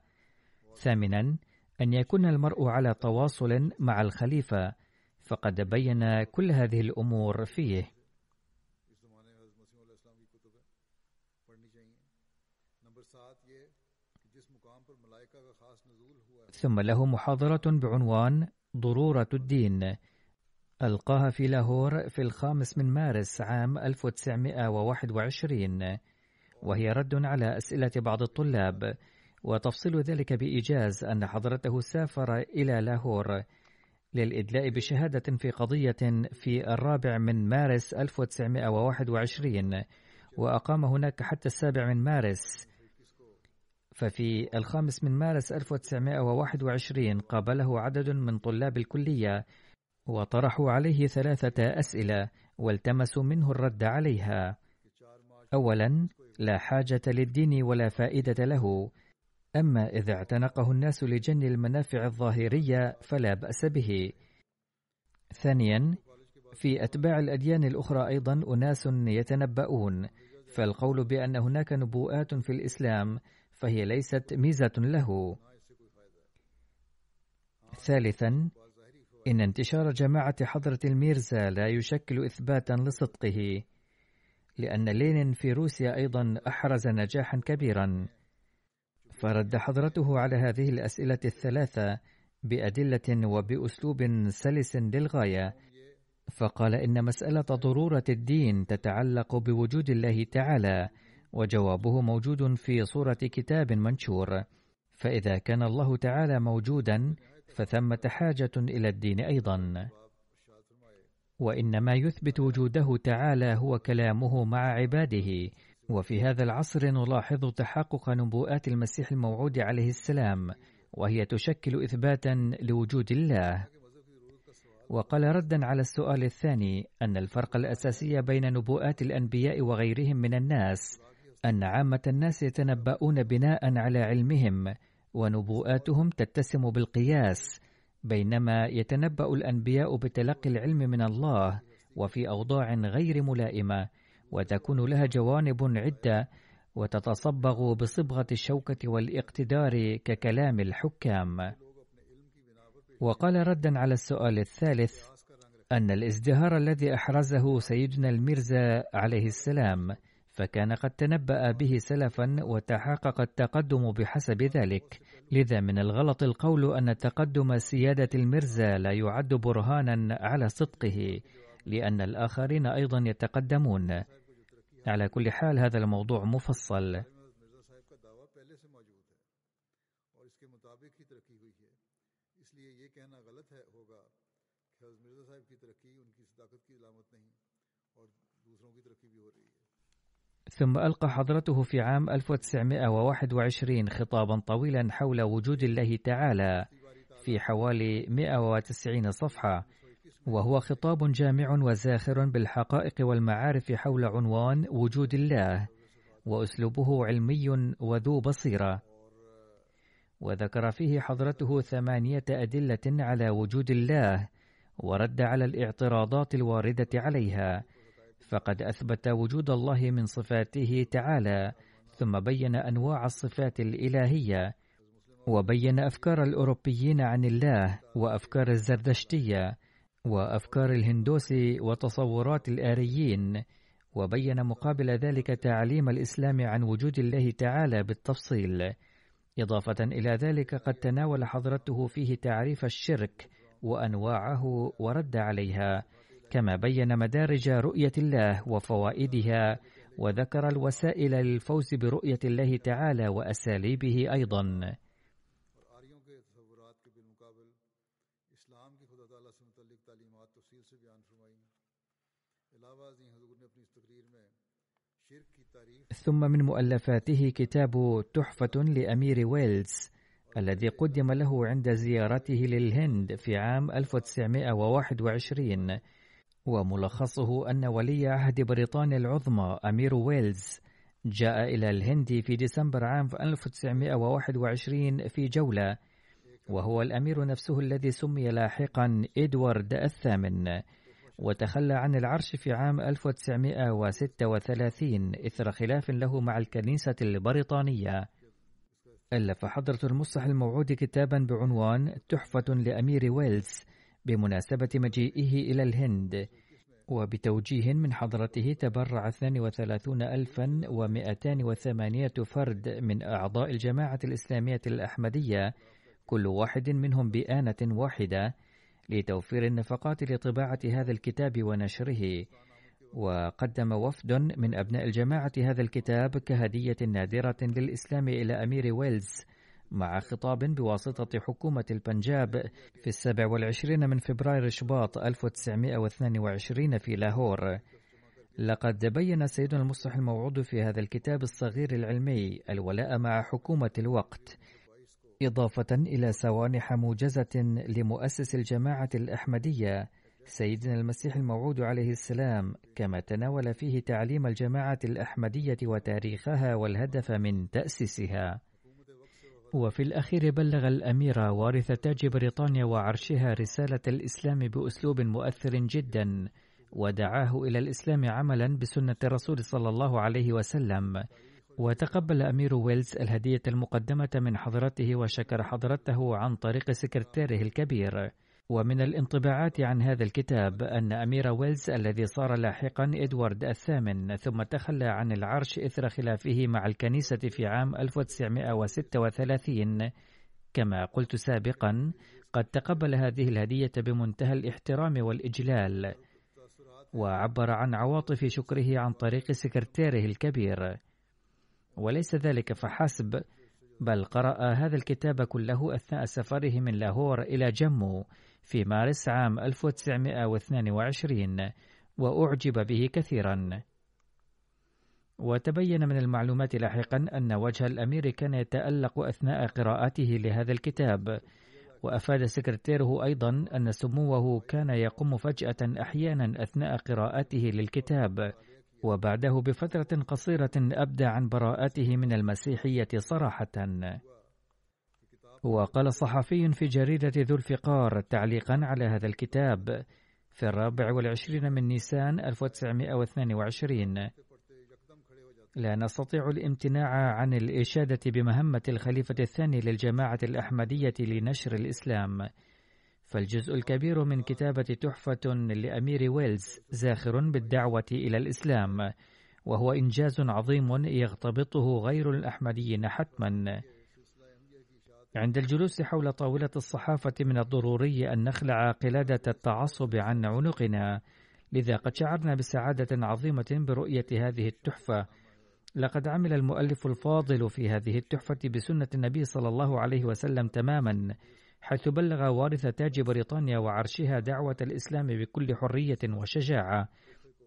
ثامنا أن يكون المرء على تواصل مع الخليفة فقد بين كل هذه الأمور فيه ثم له محاضرة بعنوان ضرورة الدين ألقاها في لاهور في الخامس من مارس عام 1921 وهي رد على أسئلة بعض الطلاب وتفصيل ذلك بإيجاز أن حضرته سافر إلى لاهور للإدلاء بشهادة في قضية في الرابع من مارس 1921 وأقام هناك حتى السابع من مارس ففي الخامس من مارس 1921 قابله عدد من طلاب الكلية وطرحوا عليه ثلاثة أسئلة والتمسوا منه الرد عليها. أولاً: لا حاجة للدين ولا فائدة له، أما إذا اعتنقه الناس لجن المنافع الظاهرية فلا بأس به. ثانياً: في أتباع الأديان الأخرى أيضاً أناس يتنبؤون، فالقول بأن هناك نبوءات في الإسلام فهي ليست ميزة له. ثالثا إن انتشار جماعة حضرة الميرزا لا يشكل إثباتا لصدقه، لأن لينين في روسيا أيضا أحرز نجاحا كبيرا. فرد حضرته على هذه الأسئلة الثلاثة بأدلة وبأسلوب سلس للغاية، فقال إن مسألة ضرورة الدين تتعلق بوجود الله تعالى، وجوابه موجود في صورة كتاب منشور فإذا كان الله تعالى موجودا فثمة حاجة إلى الدين أيضا وإنما يثبت وجوده تعالى هو كلامه مع عباده وفي هذا العصر نلاحظ تحقق نبوءات المسيح الموعود عليه السلام وهي تشكل إثباتا لوجود الله وقال ردا على السؤال الثاني أن الفرق الأساسي بين نبوءات الأنبياء وغيرهم من الناس أن عامة الناس يتنبؤون بناء على علمهم ونبوءاتهم تتسم بالقياس بينما يتنبأ الأنبياء بتلقي العلم من الله وفي أوضاع غير ملائمة وتكون لها جوانب عدة وتتصبغ بصبغة الشوكة والاقتدار ككلام الحكام. وقال ردا على السؤال الثالث أن الازدهار الذي أحرزه سيدنا الميرزا عليه السلام فكان قد تنبأ به سلفا وتحقق التقدم بحسب ذلك لذا من الغلط القول أن تقدم سيادة المرزا لا يعد برهانا على صدقه لأن الآخرين أيضا يتقدمون على كل حال هذا الموضوع مفصل ثم ألقى حضرته في عام 1921 خطابا طويلا حول وجود الله تعالى في حوالي 190 صفحة وهو خطاب جامع وزاخر بالحقائق والمعارف حول عنوان وجود الله وأسلوبه علمي وذو بصيرة وذكر فيه حضرته ثمانية أدلة على وجود الله ورد على الاعتراضات الواردة عليها فقد اثبت وجود الله من صفاته تعالى ثم بين انواع الصفات الالهيه وبين افكار الاوروبيين عن الله وافكار الزردشتيه وافكار الهندوس وتصورات الاريين وبين مقابل ذلك تعليم الاسلام عن وجود الله تعالى بالتفصيل اضافه الى ذلك قد تناول حضرته فيه تعريف الشرك وانواعه ورد عليها كما بين مدارج رؤية الله وفوائدها وذكر الوسائل للفوز برؤية الله تعالى وأساليبه أيضا ثم من مؤلفاته كتاب تحفة لأمير ويلز الذي قدم له عند زيارته للهند في عام 1921 وملخصه أن ولي عهد بريطانيا العظمى أمير ويلز جاء إلى الهند في ديسمبر عام 1921 في جولة وهو الأمير نفسه الذي سمي لاحقا إدوارد الثامن وتخلى عن العرش في عام 1936 إثر خلاف له مع الكنيسة البريطانية ألف حضرة المصح الموعود كتابا بعنوان تحفة لأمير ويلز بمناسبة مجيئه إلى الهند وبتوجيه من حضرته تبرع 32208 فرد من أعضاء الجماعة الإسلامية الأحمدية كل واحد منهم بآنة واحدة لتوفير النفقات لطباعة هذا الكتاب ونشره وقدم وفد من أبناء الجماعة هذا الكتاب كهدية نادرة للإسلام إلى أمير ويلز مع خطاب بواسطة حكومة البنجاب في السابع والعشرين من فبراير شباط 1922 في لاهور لقد بين سيدنا المصلح الموعود في هذا الكتاب الصغير العلمي الولاء مع حكومة الوقت إضافة إلى سوانح موجزة لمؤسس الجماعة الأحمدية سيدنا المسيح الموعود عليه السلام كما تناول فيه تعليم الجماعة الأحمدية وتاريخها والهدف من تأسيسها وفي الأخير بلغ الأميرة وارث تاج بريطانيا وعرشها رسالة الإسلام بأسلوب مؤثر جدا ودعاه إلى الإسلام عملا بسنة الرسول صلى الله عليه وسلم وتقبل أمير ويلز الهدية المقدمة من حضرته وشكر حضرته عن طريق سكرتيره الكبير ومن الانطباعات عن هذا الكتاب أن أمير ويلز الذي صار لاحقا إدوارد الثامن ثم تخلى عن العرش إثر خلافه مع الكنيسة في عام 1936 كما قلت سابقا قد تقبل هذه الهدية بمنتهى الاحترام والإجلال وعبر عن عواطف شكره عن طريق سكرتيره الكبير وليس ذلك فحسب بل قرأ هذا الكتاب كله أثناء سفره من لاهور إلى جمو في مارس عام 1922 وأعجب به كثيرا وتبين من المعلومات لاحقا أن وجه الأمير كان يتألق أثناء قراءته لهذا الكتاب وأفاد سكرتيره أيضا أن سموه كان يقوم فجأة أحيانا أثناء قراءته للكتاب وبعده بفترة قصيرة أبدى عن براءته من المسيحية صراحة وقال صحفي في جريدة ذو الفقار تعليقا على هذا الكتاب في الرابع والعشرين من نيسان 1922 لا نستطيع الامتناع عن الإشادة بمهمة الخليفة الثاني للجماعة الأحمدية لنشر الإسلام فالجزء الكبير من كتابة تحفة لأمير ويلز زاخر بالدعوة إلى الإسلام وهو إنجاز عظيم يغتبطه غير الأحمديين حتماً عند الجلوس حول طاولة الصحافة من الضروري أن نخلع قلادة التعصب عن عنقنا، لذا قد شعرنا بسعادة عظيمة برؤية هذه التحفة. لقد عمل المؤلف الفاضل في هذه التحفة بسنة النبي صلى الله عليه وسلم تماما، حيث بلغ وارث تاج بريطانيا وعرشها دعوة الإسلام بكل حرية وشجاعة،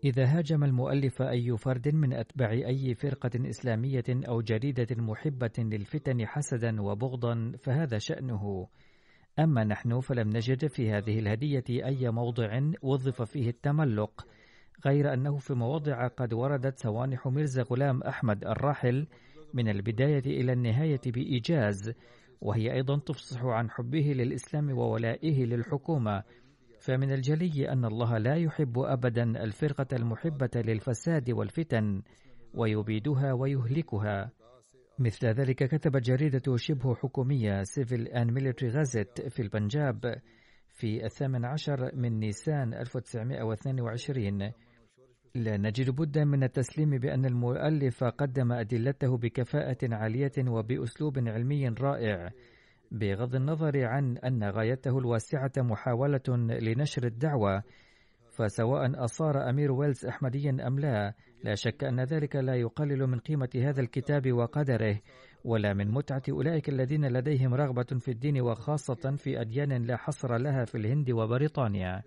إذا هاجم المؤلف أي فرد من أتباع أي فرقة إسلامية أو جريدة محبة للفتن حسدا وبغضا فهذا شأنه. أما نحن فلم نجد في هذه الهدية أي موضع وظف فيه التملق، غير أنه في مواضع قد وردت سوانح ميرزا غلام أحمد الراحل من البداية إلى النهاية بإيجاز، وهي أيضا تفصح عن حبه للإسلام وولائه للحكومة. فمن الجلي أن الله لا يحب أبدا الفرقة المحبة للفساد والفتن ويبيدها ويهلكها مثل ذلك كتبت جريدة شبه حكومية سيفل أن ميلتري غازيت في البنجاب في الثامن عشر من نيسان 1922 لا نجد بدا من التسليم بأن المؤلف قدم أدلته بكفاءة عالية وبأسلوب علمي رائع بغض النظر عن أن غايته الواسعة محاولة لنشر الدعوة فسواء أصار أمير ويلز أحمديا أم لا لا شك أن ذلك لا يقلل من قيمة هذا الكتاب وقدره ولا من متعة أولئك الذين لديهم رغبة في الدين وخاصة في أديان لا حصر لها في الهند وبريطانيا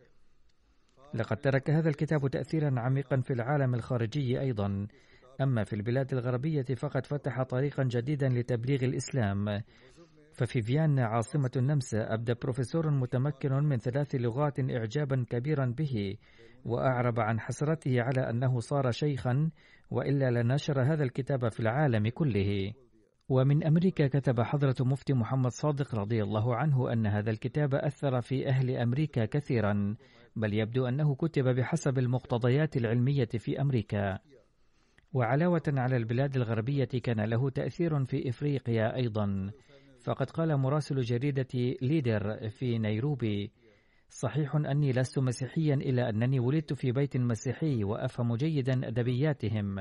لقد ترك هذا الكتاب تأثيرا عميقا في العالم الخارجي أيضا أما في البلاد الغربية فقد فتح طريقا جديدا لتبليغ الإسلام ففي فيينا عاصمة النمسا أبدى بروفيسور متمكن من ثلاث لغات إعجابا كبيرا به وأعرب عن حسرته على أنه صار شيخا وإلا لنشر هذا الكتاب في العالم كله ومن أمريكا كتب حضرة مفتي محمد صادق رضي الله عنه أن هذا الكتاب أثر في أهل أمريكا كثيرا بل يبدو أنه كتب بحسب المقتضيات العلمية في أمريكا وعلاوة على البلاد الغربية كان له تأثير في إفريقيا أيضا فقد قال مراسل جريدة ليدر في نيروبي صحيح أني لست مسيحيا إلا أنني ولدت في بيت مسيحي وأفهم جيدا أدبياتهم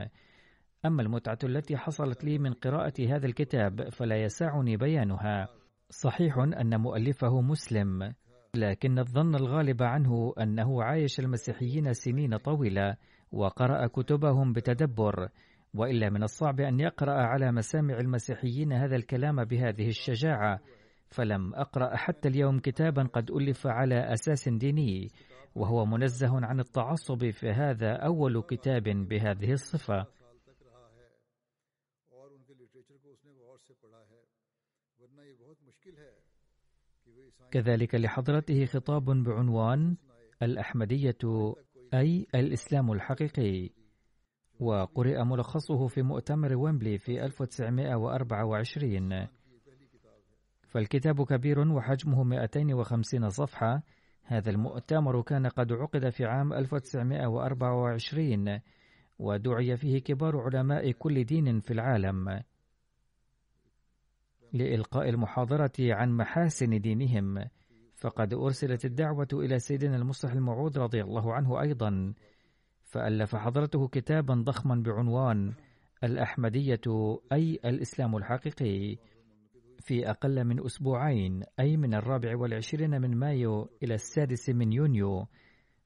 أما المتعة التي حصلت لي من قراءة هذا الكتاب فلا يسعني بيانها صحيح أن مؤلفه مسلم لكن الظن الغالب عنه أنه عايش المسيحيين سنين طويلة وقرأ كتبهم بتدبر والا من الصعب ان يقرا على مسامع المسيحيين هذا الكلام بهذه الشجاعه فلم اقرا حتى اليوم كتابا قد الف على اساس ديني وهو منزه عن التعصب فهذا اول كتاب بهذه الصفه كذلك لحضرته خطاب بعنوان الاحمديه اي الاسلام الحقيقي وقرئ ملخصه في مؤتمر ويمبلي في 1924 فالكتاب كبير وحجمه 250 صفحة هذا المؤتمر كان قد عقد في عام 1924 ودعي فيه كبار علماء كل دين في العالم لإلقاء المحاضرة عن محاسن دينهم فقد أرسلت الدعوة إلى سيدنا المصلح الموعود رضي الله عنه أيضا فألف حضرته كتابا ضخما بعنوان الأحمدية أي الإسلام الحقيقي في أقل من أسبوعين أي من الرابع والعشرين من مايو إلى السادس من يونيو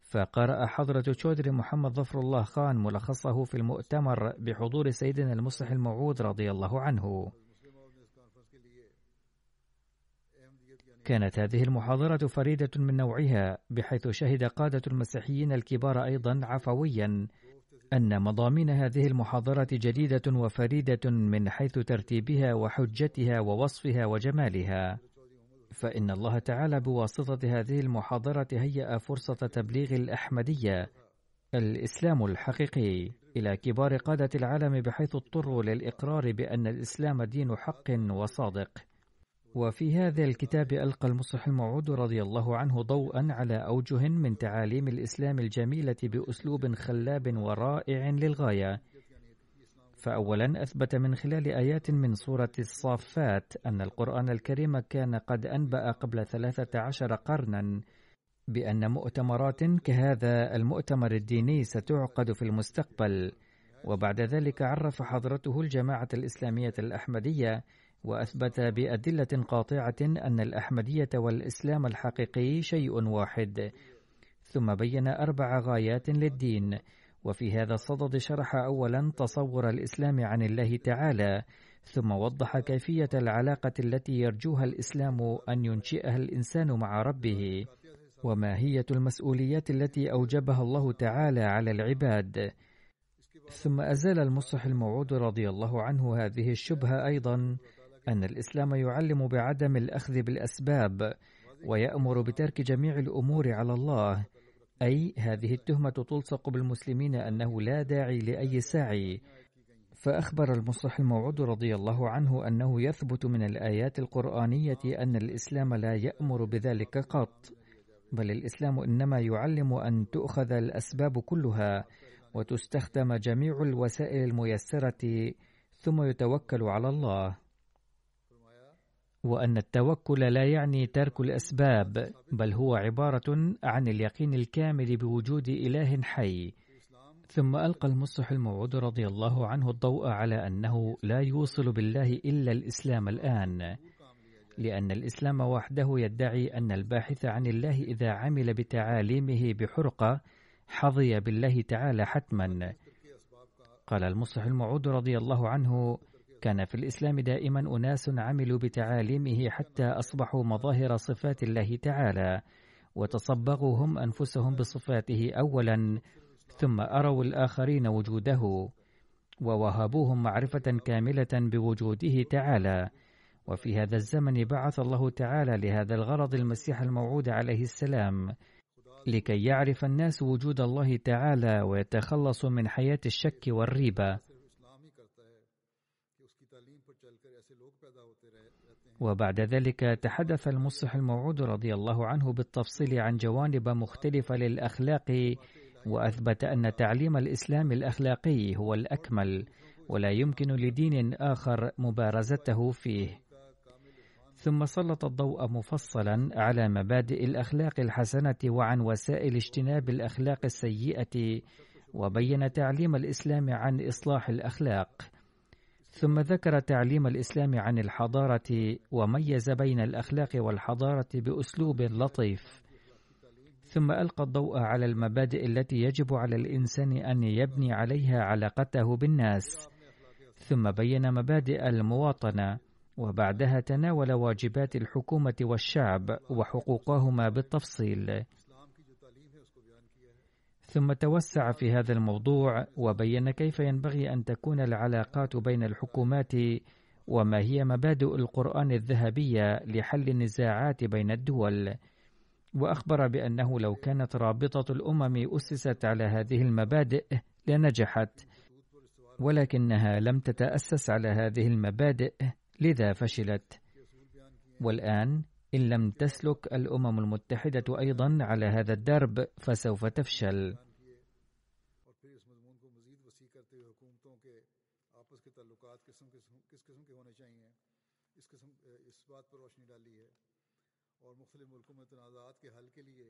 فقرأ حضرة تشودري محمد ظفر الله خان ملخصه في المؤتمر بحضور سيدنا المصلح الموعود رضي الله عنه كانت هذه المحاضرة فريدة من نوعها بحيث شهد قادة المسيحيين الكبار أيضا عفويا أن مضامين هذه المحاضرة جديدة وفريدة من حيث ترتيبها وحجتها ووصفها وجمالها فإن الله تعالى بواسطة هذه المحاضرة هيأ فرصة تبليغ الأحمدية الإسلام الحقيقي إلى كبار قادة العالم بحيث اضطروا للإقرار بأن الإسلام دين حق وصادق وفي هذا الكتاب ألقى المصلح الموعود رضي الله عنه ضوءا على أوجه من تعاليم الإسلام الجميلة بأسلوب خلاب ورائع للغاية فأولا أثبت من خلال آيات من سورة الصافات أن القرآن الكريم كان قد أنبأ قبل ثلاثة عشر قرنا بأن مؤتمرات كهذا المؤتمر الديني ستعقد في المستقبل وبعد ذلك عرف حضرته الجماعة الإسلامية الأحمدية وأثبت بأدلة قاطعة أن الأحمدية والإسلام الحقيقي شيء واحد، ثم بين أربع غايات للدين، وفي هذا الصدد شرح أولا تصور الإسلام عن الله تعالى، ثم وضح كيفية العلاقة التي يرجوها الإسلام أن ينشئها الإنسان مع ربه، وماهية المسؤوليات التي أوجبها الله تعالى على العباد. ثم أزال المصح الموعود رضي الله عنه هذه الشبهة أيضا أن الإسلام يعلم بعدم الأخذ بالأسباب ويأمر بترك جميع الأمور على الله أي هذه التهمة تلصق بالمسلمين أنه لا داعي لأي سعي فأخبر المصلح الموعود رضي الله عنه أنه يثبت من الآيات القرآنية أن الإسلام لا يأمر بذلك قط بل الإسلام إنما يعلم أن تؤخذ الأسباب كلها وتستخدم جميع الوسائل الميسرة ثم يتوكل على الله وأن التوكل لا يعني ترك الأسباب بل هو عبارة عن اليقين الكامل بوجود إله حي ثم ألقى المصح الموعود رضي الله عنه الضوء على أنه لا يوصل بالله إلا الإسلام الآن لأن الإسلام وحده يدعي أن الباحث عن الله إذا عمل بتعاليمه بحرقة حظي بالله تعالى حتما قال المصح الموعود رضي الله عنه كان في الإسلام دائما أناس عملوا بتعاليمه حتى أصبحوا مظاهر صفات الله تعالى وتصبغوا هم أنفسهم بصفاته أولا ثم أروا الآخرين وجوده ووهبوهم معرفة كاملة بوجوده تعالى وفي هذا الزمن بعث الله تعالى لهذا الغرض المسيح الموعود عليه السلام لكي يعرف الناس وجود الله تعالى ويتخلصوا من حياة الشك والريبة وبعد ذلك تحدث المصلح الموعود رضي الله عنه بالتفصيل عن جوانب مختلفة للأخلاق وأثبت أن تعليم الإسلام الأخلاقي هو الأكمل ولا يمكن لدين آخر مبارزته فيه ثم سلط الضوء مفصلا على مبادئ الأخلاق الحسنة وعن وسائل اجتناب الأخلاق السيئة وبين تعليم الإسلام عن إصلاح الأخلاق ثم ذكر تعليم الإسلام عن الحضارة وميز بين الأخلاق والحضارة بأسلوب لطيف ثم ألقى الضوء على المبادئ التي يجب على الإنسان أن يبني عليها علاقته بالناس ثم بين مبادئ المواطنة وبعدها تناول واجبات الحكومة والشعب وحقوقهما بالتفصيل ثم توسع في هذا الموضوع وبين كيف ينبغي أن تكون العلاقات بين الحكومات وما هي مبادئ القرآن الذهبية لحل النزاعات بين الدول وأخبر بأنه لو كانت رابطة الأمم أسست على هذه المبادئ لنجحت ولكنها لم تتأسس على هذه المبادئ لذا فشلت والآن إن لم تسلك الأمم المتحدة أيضا على هذا الدرب فسوف تفشل. اور مختلف ملکوں میں تنازعات کے حل کے لیے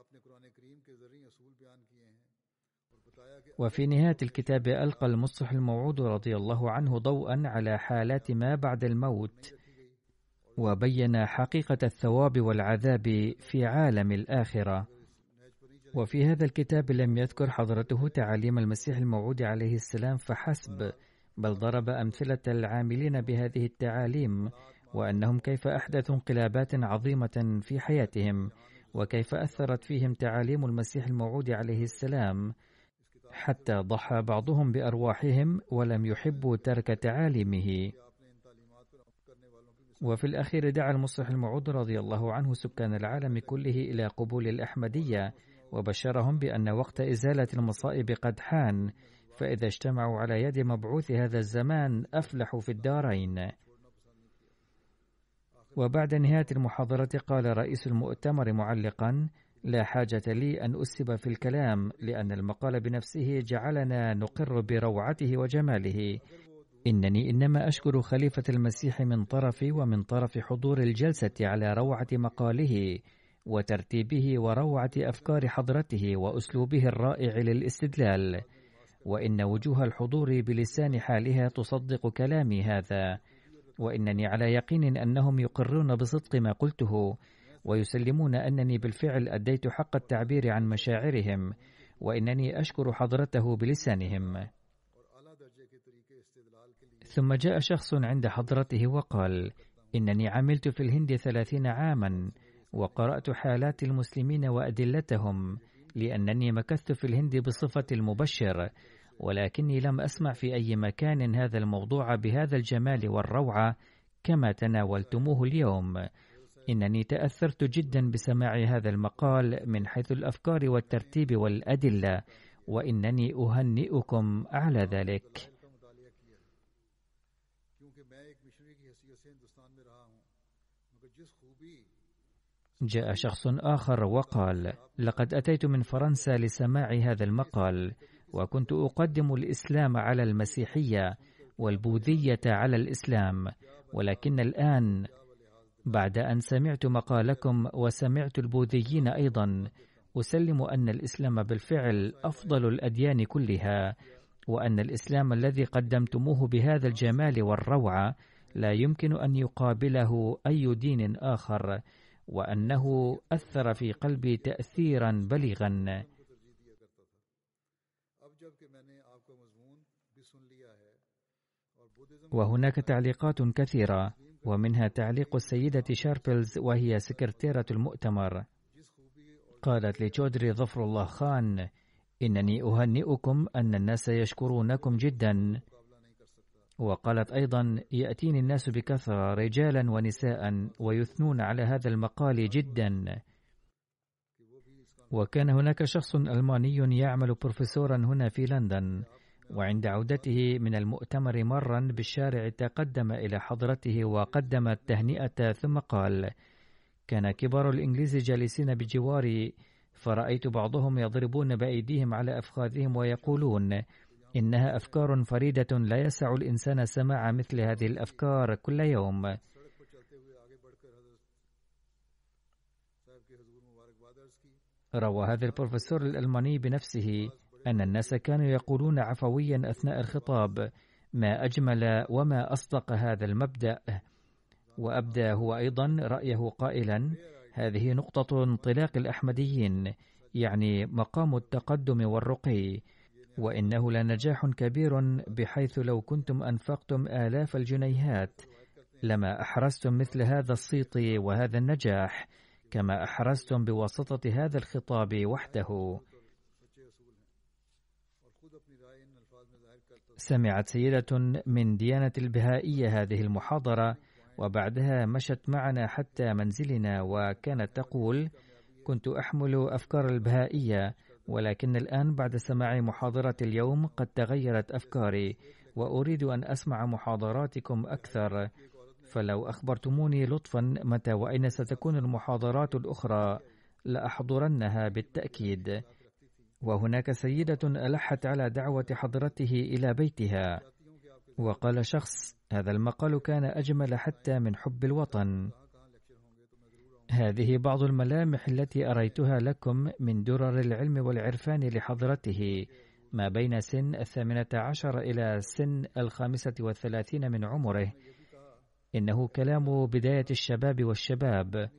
آپ نے قرآن کریم کے ذریعے اصول بیان کیے ہیں وفي نهاية الكتاب ألقى المصلح الموعود رضي الله عنه ضوءا على حالات ما بعد الموت وبين حقيقة الثواب والعذاب في عالم الآخرة. وفي هذا الكتاب لم يذكر حضرته تعاليم المسيح الموعود عليه السلام فحسب، بل ضرب أمثلة العاملين بهذه التعاليم، وأنهم كيف أحدثوا انقلابات عظيمة في حياتهم، وكيف أثرت فيهم تعاليم المسيح الموعود عليه السلام، حتى ضحى بعضهم بأرواحهم ولم يحبوا ترك تعاليمه. وفي الأخير دعا المصلح الموعود رضي الله عنه سكان العالم كله إلى قبول الأحمدية وبشرهم بأن وقت إزالة المصائب قد حان فإذا اجتمعوا على يد مبعوث هذا الزمان أفلحوا في الدارين وبعد نهاية المحاضرة قال رئيس المؤتمر معلقا لا حاجة لي أن أسب في الكلام لأن المقال بنفسه جعلنا نقر بروعته وجماله إنني إنما أشكر خليفة المسيح من طرفي ومن طرف حضور الجلسة على روعة مقاله وترتيبه وروعة أفكار حضرته وأسلوبه الرائع للاستدلال، وإن وجوه الحضور بلسان حالها تصدق كلامي هذا، وإنني على يقين أنهم يقرون بصدق ما قلته، ويسلمون أنني بالفعل أديت حق التعبير عن مشاعرهم، وإنني أشكر حضرته بلسانهم. ثم جاء شخص عند حضرته وقال إنني عملت في الهند ثلاثين عاما وقرأت حالات المسلمين وأدلتهم لأنني مكثت في الهند بصفة المبشر ولكني لم أسمع في أي مكان هذا الموضوع بهذا الجمال والروعة كما تناولتموه اليوم إنني تأثرت جدا بسماع هذا المقال من حيث الأفكار والترتيب والأدلة وإنني أهنئكم على ذلك جاء شخص آخر وقال: لقد أتيت من فرنسا لسماع هذا المقال، وكنت أقدم الإسلام على المسيحية والبوذية على الإسلام، ولكن الآن بعد أن سمعت مقالكم وسمعت البوذيين أيضا، أسلم أن الإسلام بالفعل أفضل الأديان كلها، وأن الإسلام الذي قدمتموه بهذا الجمال والروعة لا يمكن أن يقابله أي دين آخر. وأنه أثر في قلبي تأثيرا بليغا وهناك تعليقات كثيرة ومنها تعليق السيدة شاربلز وهي سكرتيرة المؤتمر قالت لتشودري ظفر الله خان إنني أهنئكم أن الناس يشكرونكم جدا وقالت أيضا يأتيني الناس بكثرة رجالا ونساء ويثنون على هذا المقال جدا وكان هناك شخص ألماني يعمل بروفيسورا هنا في لندن وعند عودته من المؤتمر مرا بالشارع تقدم إلى حضرته وقدم التهنئة ثم قال كان كبار الإنجليز جالسين بجواري فرأيت بعضهم يضربون بأيديهم على أفخاذهم ويقولون إنها أفكار فريدة لا يسع الإنسان سماع مثل هذه الأفكار كل يوم روى هذا البروفيسور الألماني بنفسه أن الناس كانوا يقولون عفويا أثناء الخطاب ما أجمل وما أصدق هذا المبدأ وأبدى هو أيضا رأيه قائلا هذه نقطة انطلاق الأحمديين يعني مقام التقدم والرقي وانه لنجاح كبير بحيث لو كنتم انفقتم الاف الجنيهات لما احرزتم مثل هذا الصيت وهذا النجاح كما احرزتم بواسطه هذا الخطاب وحده سمعت سيدة من ديانة البهائية هذه المحاضرة وبعدها مشت معنا حتى منزلنا وكانت تقول كنت أحمل أفكار البهائية ولكن الآن بعد سماع محاضرة اليوم قد تغيرت أفكاري وأريد أن أسمع محاضراتكم أكثر فلو أخبرتموني لطفا متى وأين ستكون المحاضرات الأخرى لأحضرنها بالتأكيد وهناك سيدة ألحت على دعوة حضرته إلى بيتها وقال شخص هذا المقال كان أجمل حتى من حب الوطن هذه بعض الملامح التي أريتها لكم من درر العلم والعرفان لحضرته ما بين سن الثامنة عشر إلى سن الخامسة والثلاثين من عمره إنه كلام بداية الشباب والشباب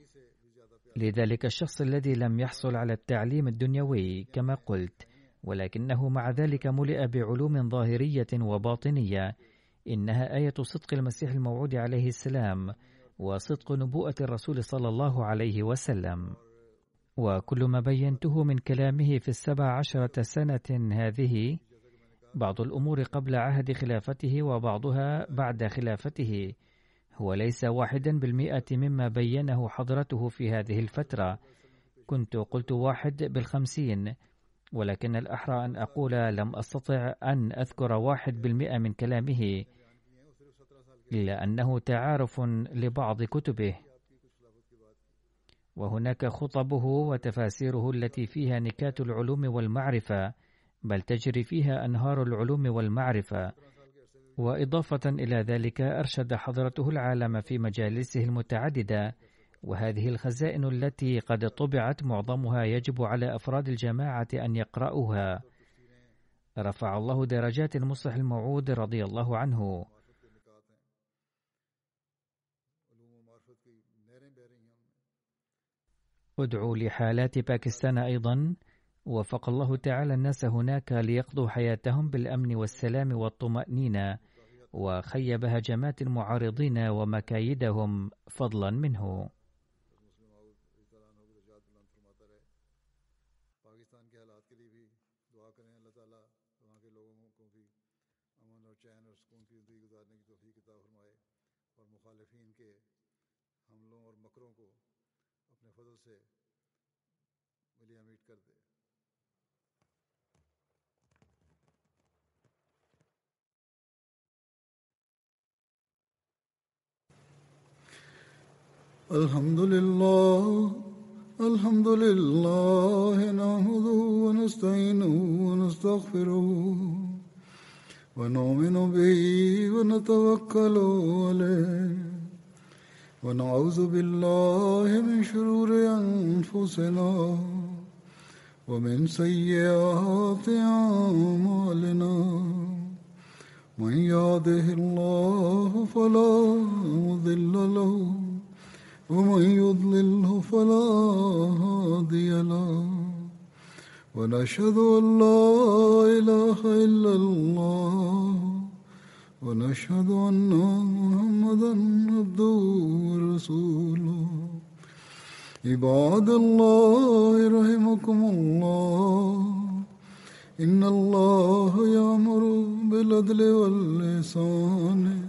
لذلك الشخص الذي لم يحصل على التعليم الدنيوي كما قلت ولكنه مع ذلك ملئ بعلوم ظاهرية وباطنية إنها آية صدق المسيح الموعود عليه السلام وصدق نبوءة الرسول صلى الله عليه وسلم وكل ما بينته من كلامه في السبع عشرة سنة هذه بعض الأمور قبل عهد خلافته وبعضها بعد خلافته هو ليس واحدا بالمئة مما بينه حضرته في هذه الفترة كنت قلت واحد بالخمسين ولكن الأحرى أن أقول لم أستطع أن أذكر واحد بالمئة من كلامه إلا أنه تعارف لبعض كتبه وهناك خطبه وتفاسيره التي فيها نكات العلوم والمعرفة بل تجري فيها أنهار العلوم والمعرفة وإضافة إلى ذلك أرشد حضرته العالم في مجالسه المتعددة وهذه الخزائن التي قد طبعت معظمها يجب على أفراد الجماعة أن يقرأوها رفع الله درجات المصلح الموعود رضي الله عنه ادعوا لحالات باكستان أيضا وفق الله تعالى الناس هناك ليقضوا حياتهم بالأمن والسلام والطمأنينة وخيب هجمات المعارضين ومكايدهم فضلا منه الحمد لله الحمد لله نعوذ ونستعينه ونستغفره ونؤمن به ونتوكل عليه ونعوذ بالله من شرور أنفسنا ومن سيئات أعمالنا من يهده الله فلا مضل له ومن يضلله فلا هادي له ونشهد أن لا إله إلا الله ونشهد أن محمدا عبده ورسوله عباد الله رحمكم الله إن الله يأمر بالعدل واللسان